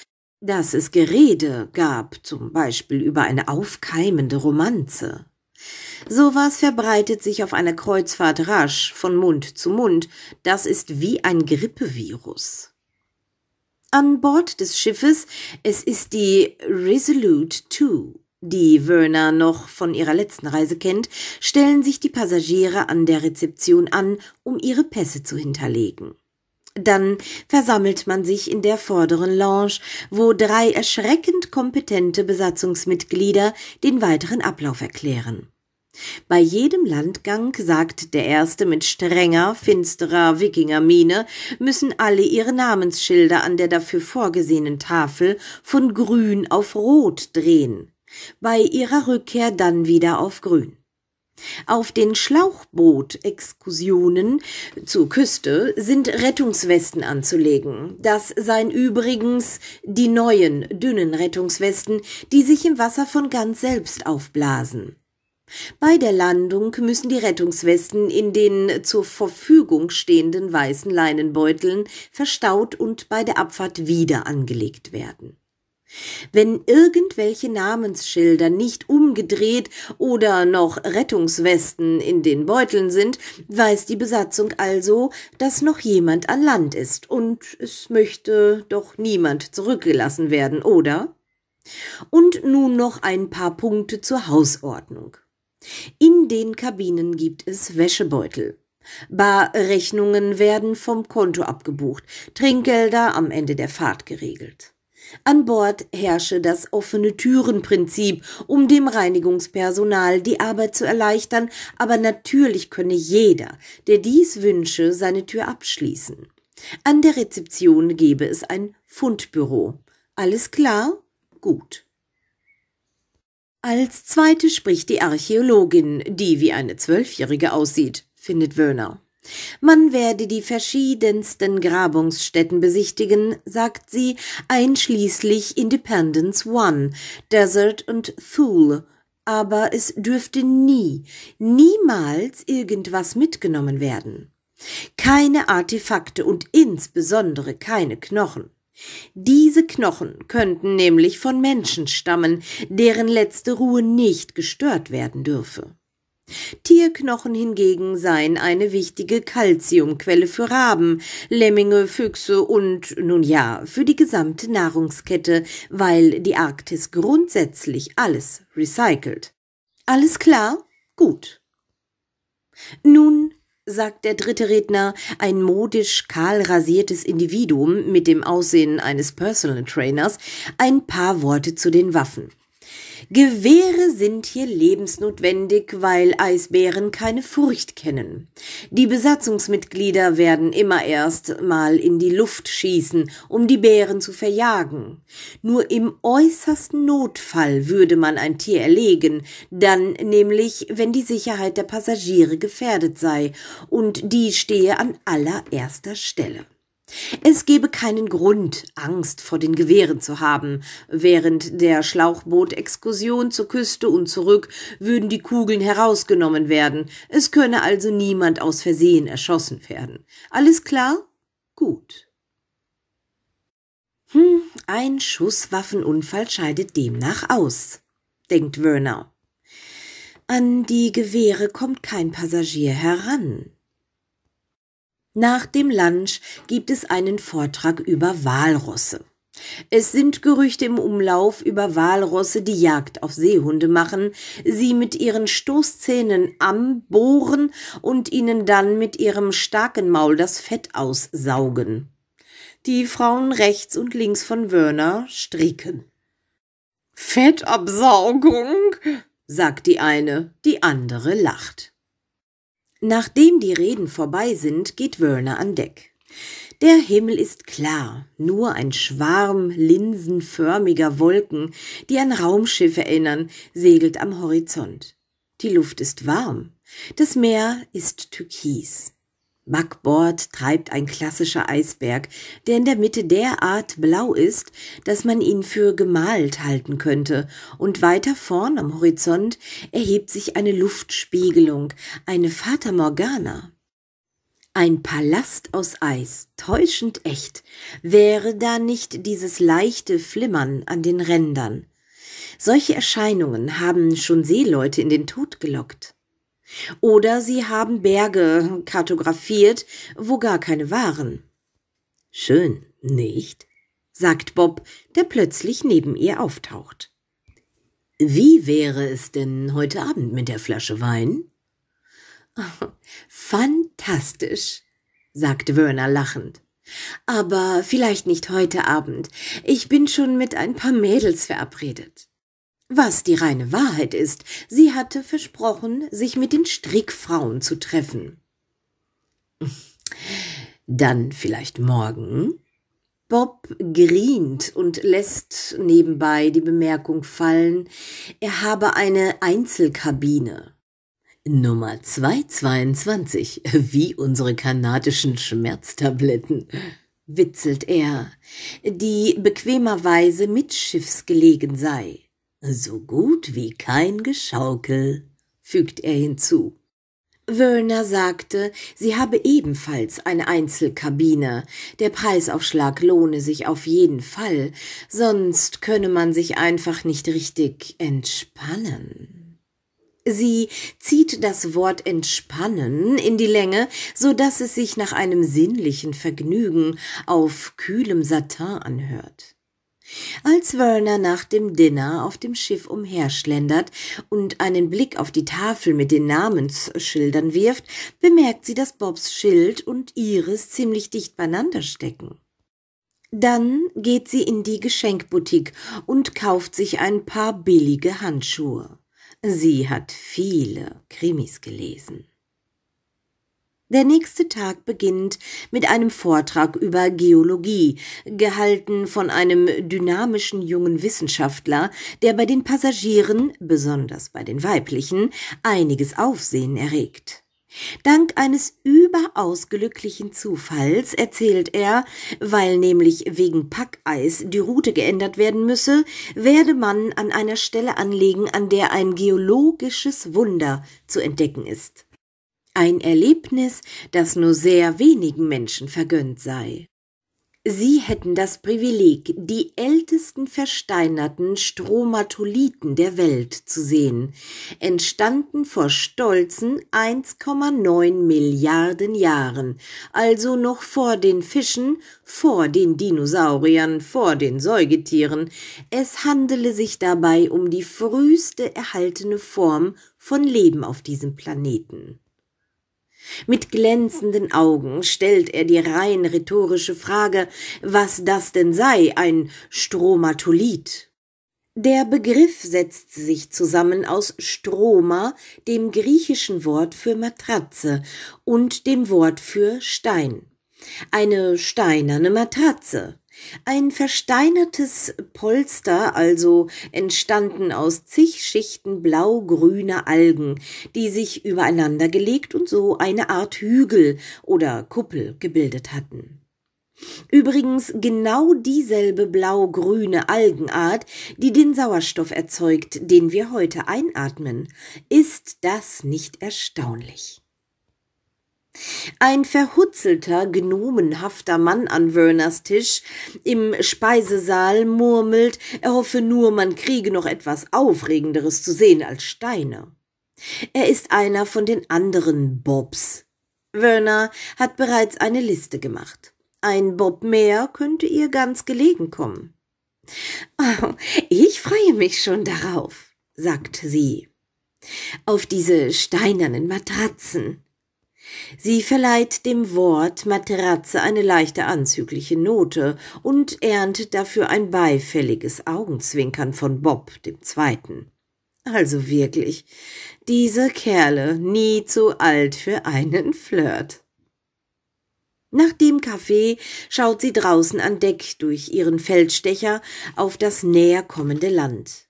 dass es Gerede gab, zum Beispiel über eine aufkeimende Romanze. Sowas verbreitet sich auf einer Kreuzfahrt rasch von Mund zu Mund, das ist wie ein Grippevirus. An Bord des Schiffes, es ist die Resolute 2, die Werner noch von ihrer letzten Reise kennt, stellen sich die Passagiere an der Rezeption an, um ihre Pässe zu hinterlegen. Dann versammelt man sich in der vorderen Lounge, wo drei erschreckend kompetente Besatzungsmitglieder den weiteren Ablauf erklären. Bei jedem Landgang, sagt der Erste mit strenger, finsterer Wikingermiene, müssen alle ihre Namensschilder an der dafür vorgesehenen Tafel von grün auf rot drehen, bei ihrer Rückkehr dann wieder auf grün. Auf den Schlauchboot-Exkursionen zur Küste sind Rettungswesten anzulegen. Das seien übrigens die neuen, dünnen Rettungswesten, die sich im Wasser von ganz selbst aufblasen. Bei der Landung müssen die Rettungswesten in den zur Verfügung stehenden weißen Leinenbeuteln verstaut und bei der Abfahrt wieder angelegt werden. Wenn irgendwelche Namensschilder nicht umgedreht oder noch Rettungswesten in den Beuteln sind, weiß die Besatzung also, dass noch jemand an Land ist und es möchte doch niemand zurückgelassen werden, oder? Und nun noch ein paar Punkte zur Hausordnung. In den Kabinen gibt es Wäschebeutel. Barrechnungen werden vom Konto abgebucht, Trinkgelder am Ende der Fahrt geregelt. An Bord herrsche das offene Türenprinzip, um dem Reinigungspersonal die Arbeit zu erleichtern, aber natürlich könne jeder, der dies wünsche, seine Tür abschließen. An der Rezeption gebe es ein Fundbüro. Alles klar? Gut. Als zweite spricht die Archäologin, die wie eine Zwölfjährige aussieht, findet Wöhner. Man werde die verschiedensten Grabungsstätten besichtigen, sagt sie, einschließlich Independence One, Desert und Thule, aber es dürfte nie, niemals irgendwas mitgenommen werden. Keine Artefakte und insbesondere keine Knochen. Diese Knochen könnten nämlich von Menschen stammen, deren letzte Ruhe nicht gestört werden dürfe. Tierknochen hingegen seien eine wichtige Kalziumquelle für Raben, Lemminge, Füchse und, nun ja, für die gesamte Nahrungskette, weil die Arktis grundsätzlich alles recycelt. Alles klar? Gut. Nun, sagt der dritte Redner, ein modisch kahl rasiertes Individuum mit dem Aussehen eines Personal Trainers, ein paar Worte zu den Waffen. Gewehre sind hier lebensnotwendig, weil Eisbären keine Furcht kennen. Die Besatzungsmitglieder werden immer erst mal in die Luft schießen, um die Bären zu verjagen. Nur im äußersten Notfall würde man ein Tier erlegen, dann nämlich, wenn die Sicherheit der Passagiere gefährdet sei, und die stehe an allererster Stelle. Es gebe keinen Grund, Angst vor den Gewehren zu haben. Während der Schlauchbootexkursion zur Küste und zurück würden die Kugeln herausgenommen werden. Es könne also niemand aus Versehen erschossen werden. Alles klar? Gut. Hm, ein Schusswaffenunfall scheidet demnach aus, denkt Werner. An die Gewehre kommt kein Passagier heran. Nach dem Lunch gibt es einen Vortrag über Walrosse. Es sind Gerüchte im Umlauf über Walrosse, die Jagd auf Seehunde machen, sie mit ihren Stoßzähnen anbohren und ihnen dann mit ihrem starken Maul das Fett aussaugen. Die Frauen rechts und links von Wörner stricken. Fettabsaugung, sagt die eine, die andere lacht. Nachdem die Reden vorbei sind, geht Werner an Deck. Der Himmel ist klar, nur ein Schwarm linsenförmiger Wolken, die an Raumschiffe erinnern, segelt am Horizont. Die Luft ist warm, das Meer ist türkis. Backbord treibt ein klassischer Eisberg, der in der Mitte derart blau ist, dass man ihn für gemalt halten könnte, und weiter vorn am Horizont erhebt sich eine Luftspiegelung, eine Fata Morgana. Ein Palast aus Eis, täuschend echt, wäre da nicht dieses leichte Flimmern an den Rändern. Solche Erscheinungen haben schon Seeleute in den Tod gelockt. Oder sie haben Berge kartografiert, wo gar keine waren. Schön, nicht? sagt Bob, der plötzlich neben ihr auftaucht. Wie wäre es denn heute Abend mit der Flasche Wein? Oh, [LAUGHS] fantastisch, sagt Werner lachend. Aber vielleicht nicht heute Abend. Ich bin schon mit ein paar Mädels verabredet was die reine Wahrheit ist. Sie hatte versprochen, sich mit den Strickfrauen zu treffen. Dann vielleicht morgen? Bob grient und lässt nebenbei die Bemerkung fallen, er habe eine Einzelkabine. Nummer 222, wie unsere kanadischen Schmerztabletten, witzelt er, die bequemerweise mit Schiffs gelegen sei. So gut wie kein Geschaukel, fügt er hinzu. Wöllner sagte, sie habe ebenfalls eine Einzelkabine. Der Preisaufschlag lohne sich auf jeden Fall, sonst könne man sich einfach nicht richtig entspannen. Sie zieht das Wort entspannen in die Länge, so dass es sich nach einem sinnlichen Vergnügen auf kühlem Satin anhört. Als Werner nach dem Dinner auf dem Schiff umherschlendert und einen Blick auf die Tafel mit den Namensschildern wirft, bemerkt sie, dass Bobs Schild und ihres ziemlich dicht beieinander stecken. Dann geht sie in die Geschenkboutique und kauft sich ein paar billige Handschuhe. Sie hat viele Krimis gelesen. Der nächste Tag beginnt mit einem Vortrag über Geologie, gehalten von einem dynamischen jungen Wissenschaftler, der bei den Passagieren, besonders bei den weiblichen, einiges Aufsehen erregt. Dank eines überaus glücklichen Zufalls erzählt er, weil nämlich wegen Packeis die Route geändert werden müsse, werde man an einer Stelle anlegen, an der ein geologisches Wunder zu entdecken ist ein Erlebnis, das nur sehr wenigen Menschen vergönnt sei. Sie hätten das Privileg, die ältesten versteinerten Stromatoliten der Welt zu sehen, entstanden vor stolzen 1,9 Milliarden Jahren, also noch vor den Fischen, vor den Dinosauriern, vor den Säugetieren. Es handele sich dabei um die früheste erhaltene Form von Leben auf diesem Planeten. Mit glänzenden Augen stellt er die rein rhetorische Frage, was das denn sei, ein Stromatolith. Der Begriff setzt sich zusammen aus Stroma, dem griechischen Wort für Matratze, und dem Wort für Stein. Eine steinerne Matratze. Ein versteinertes Polster also entstanden aus zig Schichten blau-grüner Algen, die sich übereinander gelegt und so eine Art Hügel oder Kuppel gebildet hatten. Übrigens genau dieselbe blau-grüne Algenart, die den Sauerstoff erzeugt, den wir heute einatmen. Ist das nicht erstaunlich? ein verhutzelter, gnomenhafter Mann an Werners Tisch im Speisesaal murmelt, er hoffe nur, man kriege noch etwas Aufregenderes zu sehen als Steine. Er ist einer von den anderen Bobs. Werner hat bereits eine Liste gemacht. Ein Bob mehr könnte ihr ganz gelegen kommen. Oh, ich freue mich schon darauf, sagt sie. Auf diese steinernen Matratzen. Sie verleiht dem Wort Matratze eine leichte anzügliche Note und erntet dafür ein beifälliges Augenzwinkern von Bob dem Zweiten. Also wirklich, diese Kerle nie zu alt für einen Flirt. Nach dem Kaffee schaut sie draußen an Deck durch ihren Feldstecher auf das näher kommende Land.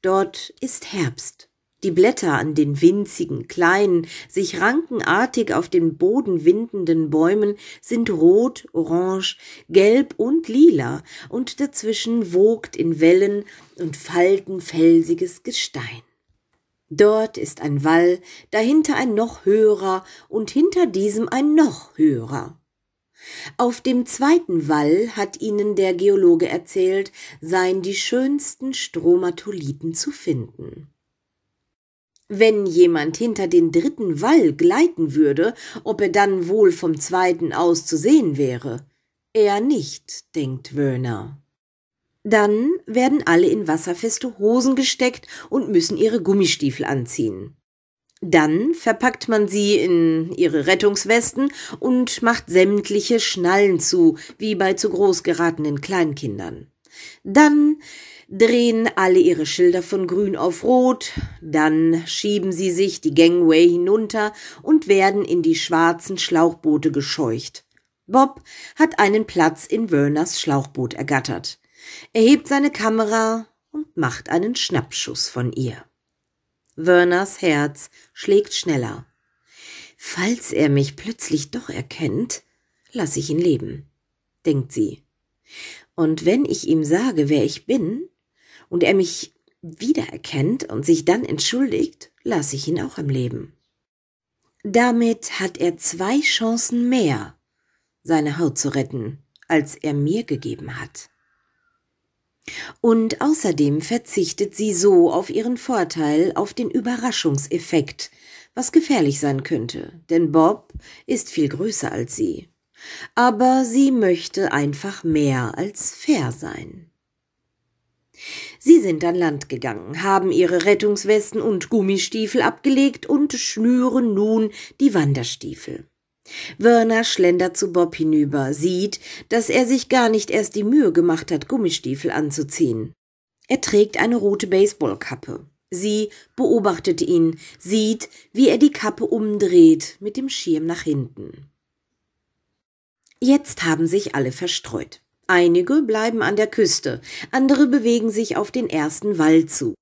Dort ist Herbst die Blätter an den winzigen, kleinen, sich rankenartig auf den Boden windenden Bäumen sind rot, orange, gelb und lila, und dazwischen wogt in Wellen und Falten felsiges Gestein. Dort ist ein Wall, dahinter ein noch höherer und hinter diesem ein noch höherer. Auf dem zweiten Wall, hat ihnen der Geologe erzählt, seien die schönsten Stromatoliten zu finden. Wenn jemand hinter den dritten Wall gleiten würde, ob er dann wohl vom zweiten aus zu sehen wäre? Er nicht, denkt Werner. Dann werden alle in wasserfeste Hosen gesteckt und müssen ihre Gummistiefel anziehen. Dann verpackt man sie in ihre Rettungswesten und macht sämtliche Schnallen zu, wie bei zu groß geratenen Kleinkindern. Dann drehen alle ihre Schilder von grün auf rot, dann schieben sie sich die Gangway hinunter und werden in die schwarzen Schlauchboote gescheucht. Bob hat einen Platz in Werners Schlauchboot ergattert. Er hebt seine Kamera und macht einen Schnappschuss von ihr. Werners Herz schlägt schneller. Falls er mich plötzlich doch erkennt, lasse ich ihn leben, denkt sie. Und wenn ich ihm sage, wer ich bin, und er mich wiedererkennt und sich dann entschuldigt, lasse ich ihn auch am Leben. Damit hat er zwei Chancen mehr, seine Haut zu retten, als er mir gegeben hat. Und außerdem verzichtet sie so auf ihren Vorteil, auf den Überraschungseffekt, was gefährlich sein könnte, denn Bob ist viel größer als sie. Aber sie möchte einfach mehr als fair sein. Sie sind an Land gegangen, haben ihre Rettungswesten und Gummistiefel abgelegt und schnüren nun die Wanderstiefel. Werner schlendert zu Bob hinüber, sieht, dass er sich gar nicht erst die Mühe gemacht hat, Gummistiefel anzuziehen. Er trägt eine rote Baseballkappe. Sie beobachtet ihn, sieht, wie er die Kappe umdreht mit dem Schirm nach hinten. Jetzt haben sich alle verstreut. Einige bleiben an der Küste, andere bewegen sich auf den ersten Wall zu.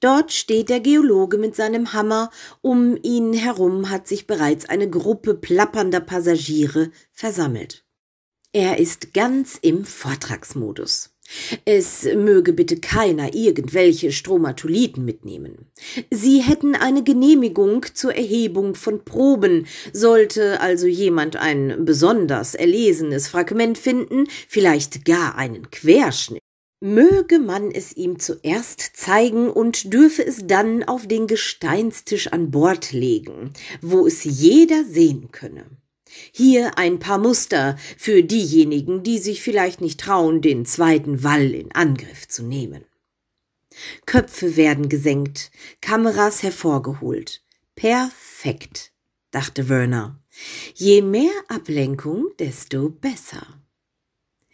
Dort steht der Geologe mit seinem Hammer, um ihn herum hat sich bereits eine Gruppe plappernder Passagiere versammelt. Er ist ganz im Vortragsmodus. Es möge bitte keiner irgendwelche Stromatoliten mitnehmen. Sie hätten eine Genehmigung zur Erhebung von Proben, sollte also jemand ein besonders erlesenes Fragment finden, vielleicht gar einen Querschnitt. Möge man es ihm zuerst zeigen und dürfe es dann auf den Gesteinstisch an Bord legen, wo es jeder sehen könne. Hier ein paar Muster für diejenigen, die sich vielleicht nicht trauen, den zweiten Wall in Angriff zu nehmen. Köpfe werden gesenkt, Kameras hervorgeholt. Perfekt, dachte Werner. Je mehr Ablenkung, desto besser.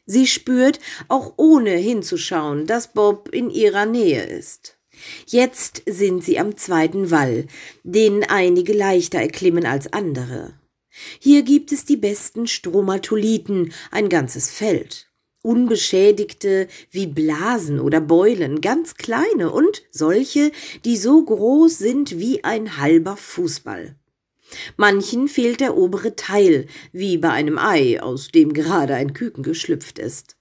Sie spürt, auch ohne hinzuschauen, dass Bob in ihrer Nähe ist. Jetzt sind sie am zweiten Wall, den einige leichter erklimmen als andere. Hier gibt es die besten Stromatoliten, ein ganzes Feld. Unbeschädigte wie Blasen oder Beulen, ganz kleine und solche, die so groß sind wie ein halber Fußball. Manchen fehlt der obere Teil, wie bei einem Ei, aus dem gerade ein Küken geschlüpft ist.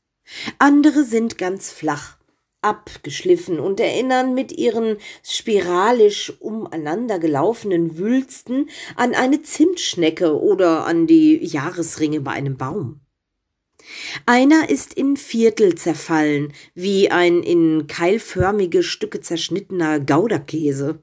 Andere sind ganz flach, abgeschliffen und erinnern mit ihren spiralisch umeinander gelaufenen Wülsten an eine Zimtschnecke oder an die Jahresringe bei einem Baum. Einer ist in Viertel zerfallen, wie ein in keilförmige Stücke zerschnittener Gouderkäse.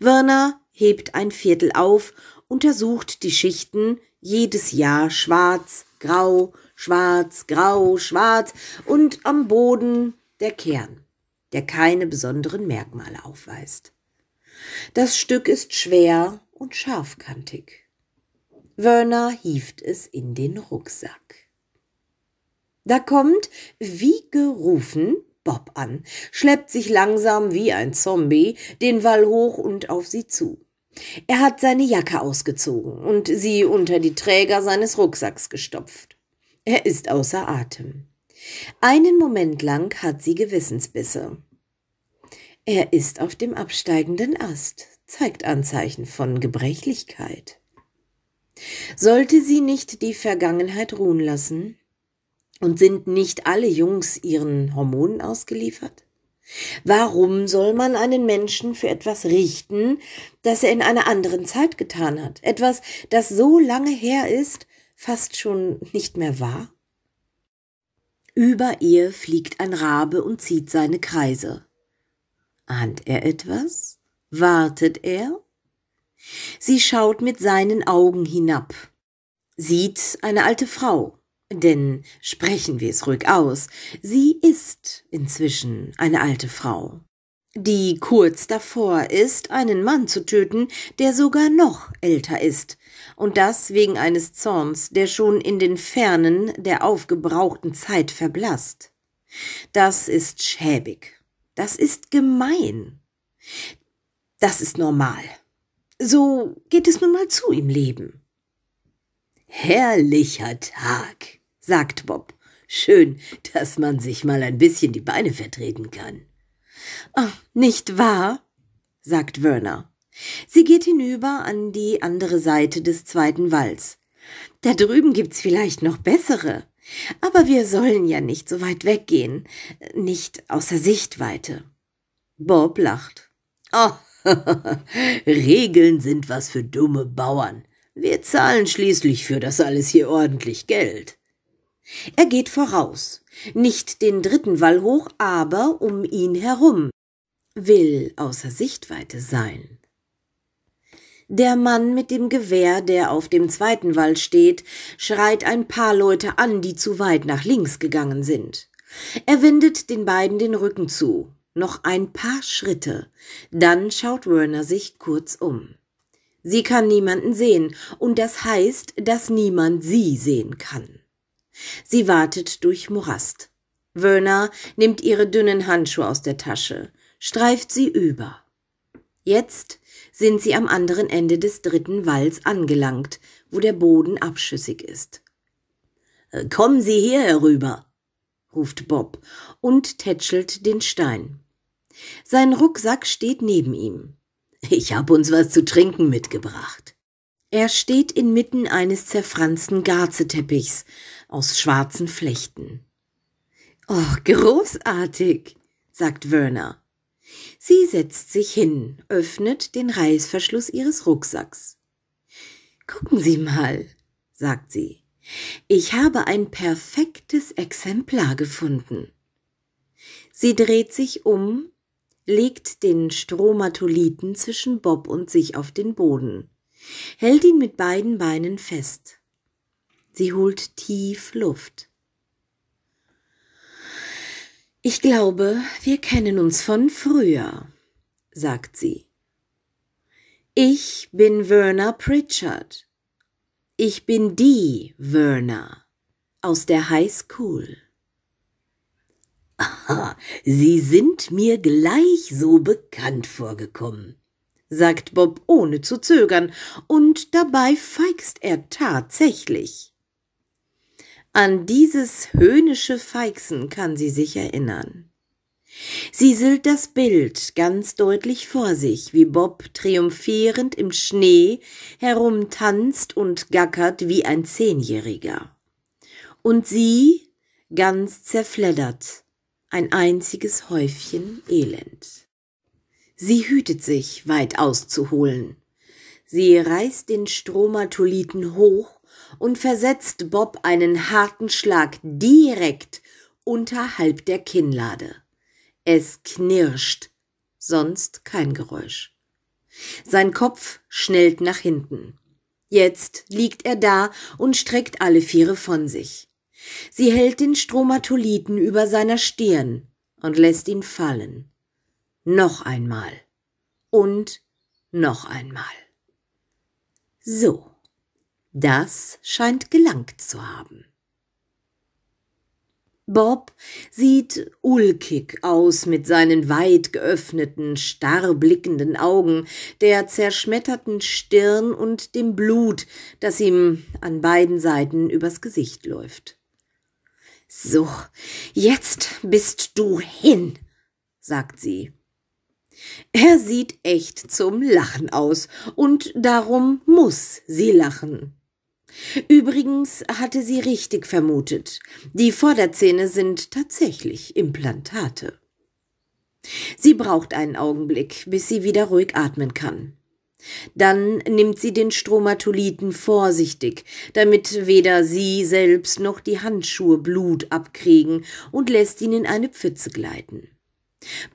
Werner hebt ein Viertel auf, untersucht die Schichten, jedes Jahr schwarz, grau, schwarz, grau, schwarz und am Boden der Kern, der keine besonderen Merkmale aufweist. Das Stück ist schwer und scharfkantig. Werner hieft es in den Rucksack. Da kommt, wie gerufen, Bob an, schleppt sich langsam wie ein Zombie den Wall hoch und auf sie zu. Er hat seine Jacke ausgezogen und sie unter die Träger seines Rucksacks gestopft. Er ist außer Atem. Einen Moment lang hat sie Gewissensbisse. Er ist auf dem absteigenden Ast, zeigt Anzeichen von Gebrechlichkeit. Sollte sie nicht die Vergangenheit ruhen lassen? Und sind nicht alle Jungs ihren Hormonen ausgeliefert? Warum soll man einen Menschen für etwas richten, das er in einer anderen Zeit getan hat? Etwas, das so lange her ist, fast schon nicht mehr wahr? Über ihr fliegt ein Rabe und zieht seine Kreise. Ahnt er etwas? Wartet er? Sie schaut mit seinen Augen hinab, sieht eine alte Frau, denn sprechen wir es ruhig aus, sie ist inzwischen eine alte Frau, die kurz davor ist, einen Mann zu töten, der sogar noch älter ist, und das wegen eines Zorns, der schon in den Fernen der aufgebrauchten Zeit verblasst. Das ist schäbig. Das ist gemein. Das ist normal. So geht es nun mal zu im Leben. Herrlicher Tag, sagt Bob. Schön, dass man sich mal ein bisschen die Beine vertreten kann. Oh, nicht wahr? sagt Werner. Sie geht hinüber an die andere Seite des zweiten Walls. Da drüben gibt's vielleicht noch bessere. Aber wir sollen ja nicht so weit weggehen, nicht außer Sichtweite. Bob lacht. Oh, [LAUGHS] Regeln sind was für dumme Bauern. Wir zahlen schließlich für das alles hier ordentlich Geld. Er geht voraus, nicht den dritten Wall hoch, aber um ihn herum, will außer Sichtweite sein. Der Mann mit dem Gewehr, der auf dem zweiten Wall steht, schreit ein paar Leute an, die zu weit nach links gegangen sind. Er wendet den beiden den Rücken zu. Noch ein paar Schritte. Dann schaut Werner sich kurz um. Sie kann niemanden sehen, und das heißt, dass niemand sie sehen kann. Sie wartet durch Morast. Werner nimmt ihre dünnen Handschuhe aus der Tasche, streift sie über. Jetzt sind sie am anderen Ende des dritten Walls angelangt, wo der Boden abschüssig ist. Äh, kommen Sie hier herüber, ruft Bob und tätschelt den Stein. Sein Rucksack steht neben ihm. Ich hab uns was zu trinken mitgebracht. Er steht inmitten eines zerfransten Garzeteppichs aus schwarzen Flechten. Oh, großartig, sagt Werner. Sie setzt sich hin, öffnet den Reißverschluss ihres Rucksacks. Gucken Sie mal, sagt sie. Ich habe ein perfektes Exemplar gefunden. Sie dreht sich um, legt den Stromatoliten zwischen Bob und sich auf den Boden, hält ihn mit beiden Beinen fest. Sie holt tief Luft. Ich glaube, wir kennen uns von früher, sagt sie. Ich bin Werner Pritchard. Ich bin die Werner aus der High School. Aha, Sie sind mir gleich so bekannt vorgekommen, sagt Bob ohne zu zögern, und dabei feigst er tatsächlich. An dieses höhnische Feixen kann sie sich erinnern. Sie sieht das Bild ganz deutlich vor sich, wie Bob triumphierend im Schnee herumtanzt und gackert wie ein Zehnjähriger. Und sie ganz zerfleddert, ein einziges Häufchen Elend. Sie hütet sich, weit auszuholen. Sie reißt den Stromatoliten hoch und versetzt Bob einen harten Schlag direkt unterhalb der Kinnlade. Es knirscht, sonst kein Geräusch. Sein Kopf schnellt nach hinten. Jetzt liegt er da und streckt alle Viere von sich. Sie hält den Stromatoliten über seiner Stirn und lässt ihn fallen. Noch einmal. Und noch einmal. So. Das scheint gelangt zu haben. Bob sieht ulkig aus mit seinen weit geöffneten, starr blickenden Augen, der zerschmetterten Stirn und dem Blut, das ihm an beiden Seiten übers Gesicht läuft. So, jetzt bist du hin, sagt sie. Er sieht echt zum Lachen aus, und darum muss sie lachen. Übrigens hatte sie richtig vermutet. Die Vorderzähne sind tatsächlich Implantate. Sie braucht einen Augenblick, bis sie wieder ruhig atmen kann. Dann nimmt sie den Stromatoliten vorsichtig, damit weder sie selbst noch die Handschuhe Blut abkriegen und lässt ihn in eine Pfütze gleiten.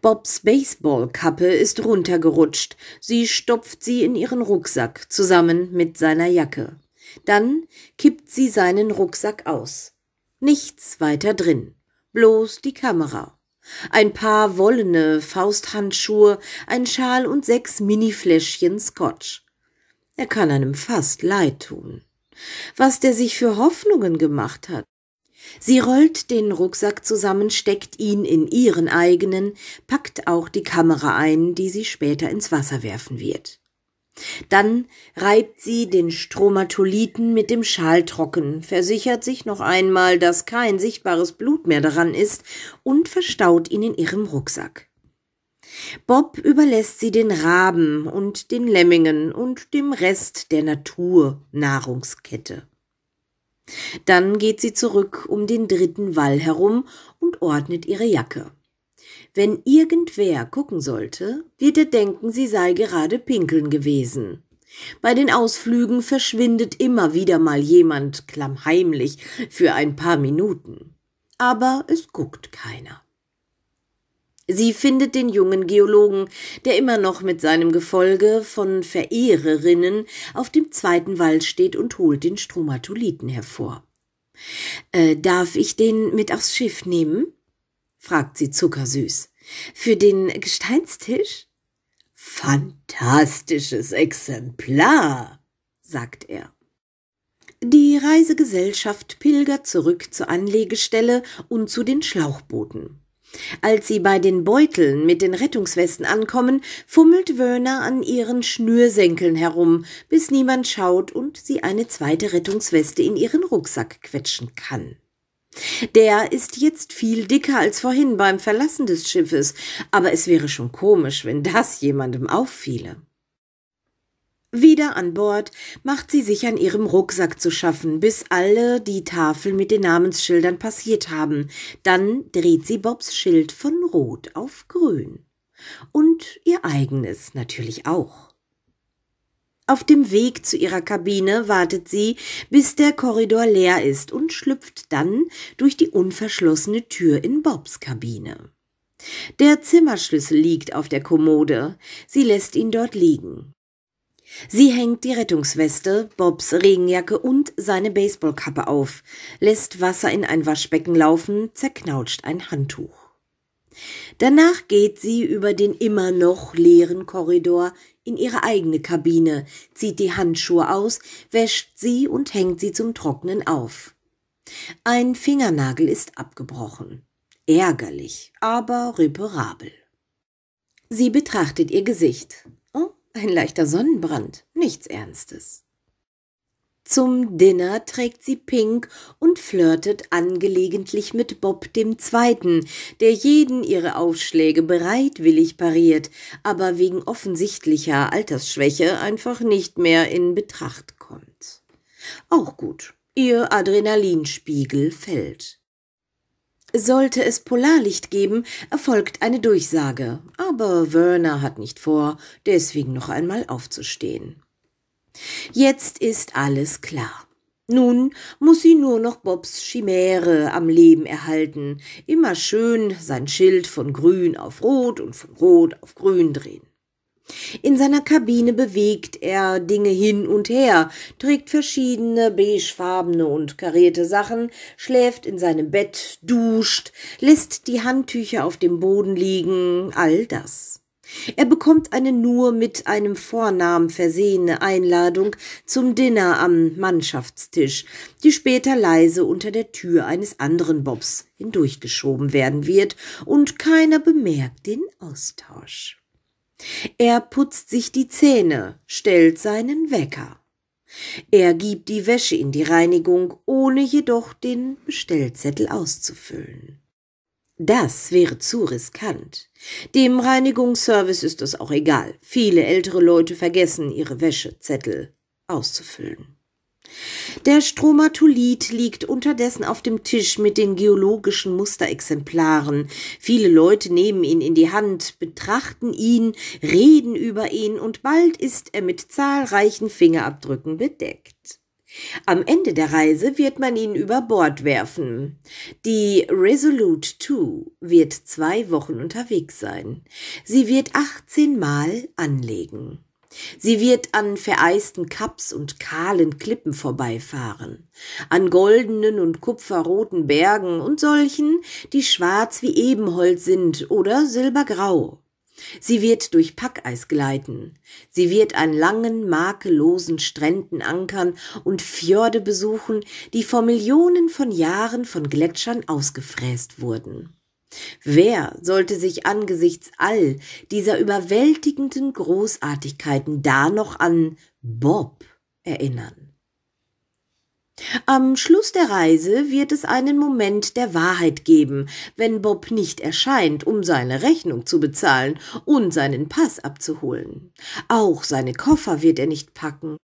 Bobs Baseballkappe ist runtergerutscht. Sie stopft sie in ihren Rucksack zusammen mit seiner Jacke. Dann kippt sie seinen Rucksack aus. Nichts weiter drin, bloß die Kamera. Ein paar wollene Fausthandschuhe, ein Schal und sechs Minifläschchen Scotch. Er kann einem fast leid tun. Was der sich für Hoffnungen gemacht hat. Sie rollt den Rucksack zusammen, steckt ihn in ihren eigenen, packt auch die Kamera ein, die sie später ins Wasser werfen wird. Dann reibt sie den Stromatoliten mit dem Schal trocken, versichert sich noch einmal, dass kein sichtbares Blut mehr daran ist und verstaut ihn in ihrem Rucksack. Bob überlässt sie den Raben und den Lemmingen und dem Rest der Naturnahrungskette. Dann geht sie zurück um den dritten Wall herum und ordnet ihre Jacke. Wenn irgendwer gucken sollte, wird er denken, sie sei gerade pinkeln gewesen. Bei den Ausflügen verschwindet immer wieder mal jemand klammheimlich für ein paar Minuten. Aber es guckt keiner. Sie findet den jungen Geologen, der immer noch mit seinem Gefolge von Verehrerinnen auf dem zweiten Wall steht und holt den Stromatoliten hervor. Äh, darf ich den mit aufs Schiff nehmen? fragt sie zuckersüß. Für den Gesteinstisch? Fantastisches Exemplar, sagt er. Die Reisegesellschaft pilgert zurück zur Anlegestelle und zu den Schlauchbooten. Als sie bei den Beuteln mit den Rettungswesten ankommen, fummelt Wörner an ihren Schnürsenkeln herum, bis niemand schaut und sie eine zweite Rettungsweste in ihren Rucksack quetschen kann. Der ist jetzt viel dicker als vorhin beim Verlassen des Schiffes, aber es wäre schon komisch, wenn das jemandem auffiele. Wieder an Bord macht sie sich an ihrem Rucksack zu schaffen, bis alle die Tafel mit den Namensschildern passiert haben. Dann dreht sie Bobs Schild von rot auf grün. Und ihr eigenes natürlich auch. Auf dem Weg zu ihrer Kabine wartet sie, bis der Korridor leer ist und schlüpft dann durch die unverschlossene Tür in Bobs Kabine. Der Zimmerschlüssel liegt auf der Kommode. Sie lässt ihn dort liegen. Sie hängt die Rettungsweste, Bobs Regenjacke und seine Baseballkappe auf, lässt Wasser in ein Waschbecken laufen, zerknautscht ein Handtuch. Danach geht sie über den immer noch leeren Korridor in ihre eigene Kabine, zieht die Handschuhe aus, wäscht sie und hängt sie zum Trocknen auf. Ein Fingernagel ist abgebrochen. Ärgerlich, aber reparabel. Sie betrachtet ihr Gesicht. Oh, ein leichter Sonnenbrand, nichts Ernstes. Zum Dinner trägt sie Pink und flirtet angelegentlich mit Bob dem Zweiten, der jeden ihre Aufschläge bereitwillig pariert, aber wegen offensichtlicher Altersschwäche einfach nicht mehr in Betracht kommt. Auch gut, ihr Adrenalinspiegel fällt. Sollte es Polarlicht geben, erfolgt eine Durchsage, aber Werner hat nicht vor, deswegen noch einmal aufzustehen. Jetzt ist alles klar. Nun muss sie nur noch Bobs Chimäre am Leben erhalten, immer schön sein Schild von grün auf rot und von rot auf grün drehen. In seiner Kabine bewegt er Dinge hin und her, trägt verschiedene beigefarbene und karierte Sachen, schläft in seinem Bett, duscht, lässt die Handtücher auf dem Boden liegen, all das. Er bekommt eine nur mit einem Vornamen versehene Einladung zum Dinner am Mannschaftstisch, die später leise unter der Tür eines anderen Bobs hindurchgeschoben werden wird, und keiner bemerkt den Austausch. Er putzt sich die Zähne, stellt seinen Wecker. Er gibt die Wäsche in die Reinigung, ohne jedoch den Bestellzettel auszufüllen. Das wäre zu riskant. Dem Reinigungsservice ist es auch egal. Viele ältere Leute vergessen, ihre Wäschezettel auszufüllen. Der Stromatolit liegt unterdessen auf dem Tisch mit den geologischen Musterexemplaren. Viele Leute nehmen ihn in die Hand, betrachten ihn, reden über ihn und bald ist er mit zahlreichen Fingerabdrücken bedeckt. Am Ende der Reise wird man ihn über Bord werfen. Die Resolute 2 wird zwei Wochen unterwegs sein. Sie wird 18 Mal anlegen. Sie wird an vereisten Kaps und kahlen Klippen vorbeifahren, an goldenen und kupferroten Bergen und solchen, die schwarz wie Ebenholz sind oder silbergrau. Sie wird durch Packeis gleiten. Sie wird an langen, makellosen Stränden ankern und Fjorde besuchen, die vor Millionen von Jahren von Gletschern ausgefräst wurden. Wer sollte sich angesichts all dieser überwältigenden Großartigkeiten da noch an Bob erinnern? Am Schluss der Reise wird es einen Moment der Wahrheit geben, wenn Bob nicht erscheint, um seine Rechnung zu bezahlen und seinen Pass abzuholen. Auch seine Koffer wird er nicht packen.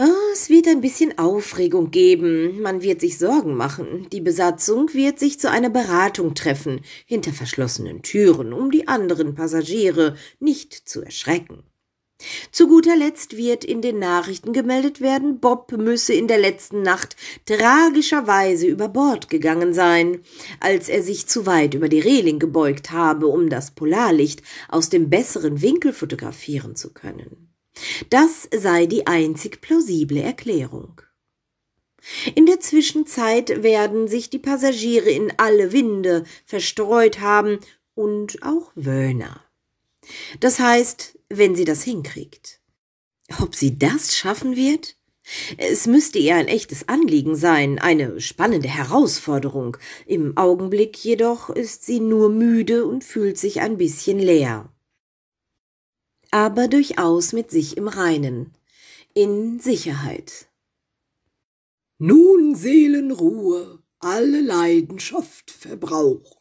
Ah, es wird ein bisschen Aufregung geben, man wird sich Sorgen machen, die Besatzung wird sich zu einer Beratung treffen, hinter verschlossenen Türen, um die anderen Passagiere nicht zu erschrecken. Zu guter Letzt wird in den Nachrichten gemeldet werden, Bob müsse in der letzten Nacht tragischerweise über Bord gegangen sein, als er sich zu weit über die Reling gebeugt habe, um das Polarlicht aus dem besseren Winkel fotografieren zu können. Das sei die einzig plausible Erklärung. In der Zwischenzeit werden sich die Passagiere in alle Winde verstreut haben und auch Wöhner. Das heißt, wenn sie das hinkriegt. Ob sie das schaffen wird? Es müsste ihr ein echtes Anliegen sein, eine spannende Herausforderung. Im Augenblick jedoch ist sie nur müde und fühlt sich ein bisschen leer. Aber durchaus mit sich im Reinen, in Sicherheit. Nun Seelenruhe, alle Leidenschaft verbraucht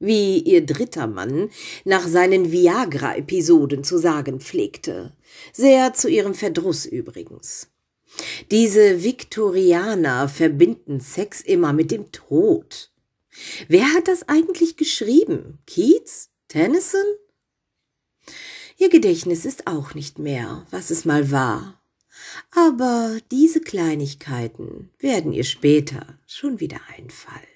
wie ihr dritter Mann nach seinen Viagra-Episoden zu sagen pflegte. Sehr zu ihrem Verdruss übrigens. Diese Viktorianer verbinden Sex immer mit dem Tod. Wer hat das eigentlich geschrieben? Keats? Tennyson? Ihr Gedächtnis ist auch nicht mehr, was es mal war. Aber diese Kleinigkeiten werden ihr später schon wieder einfallen.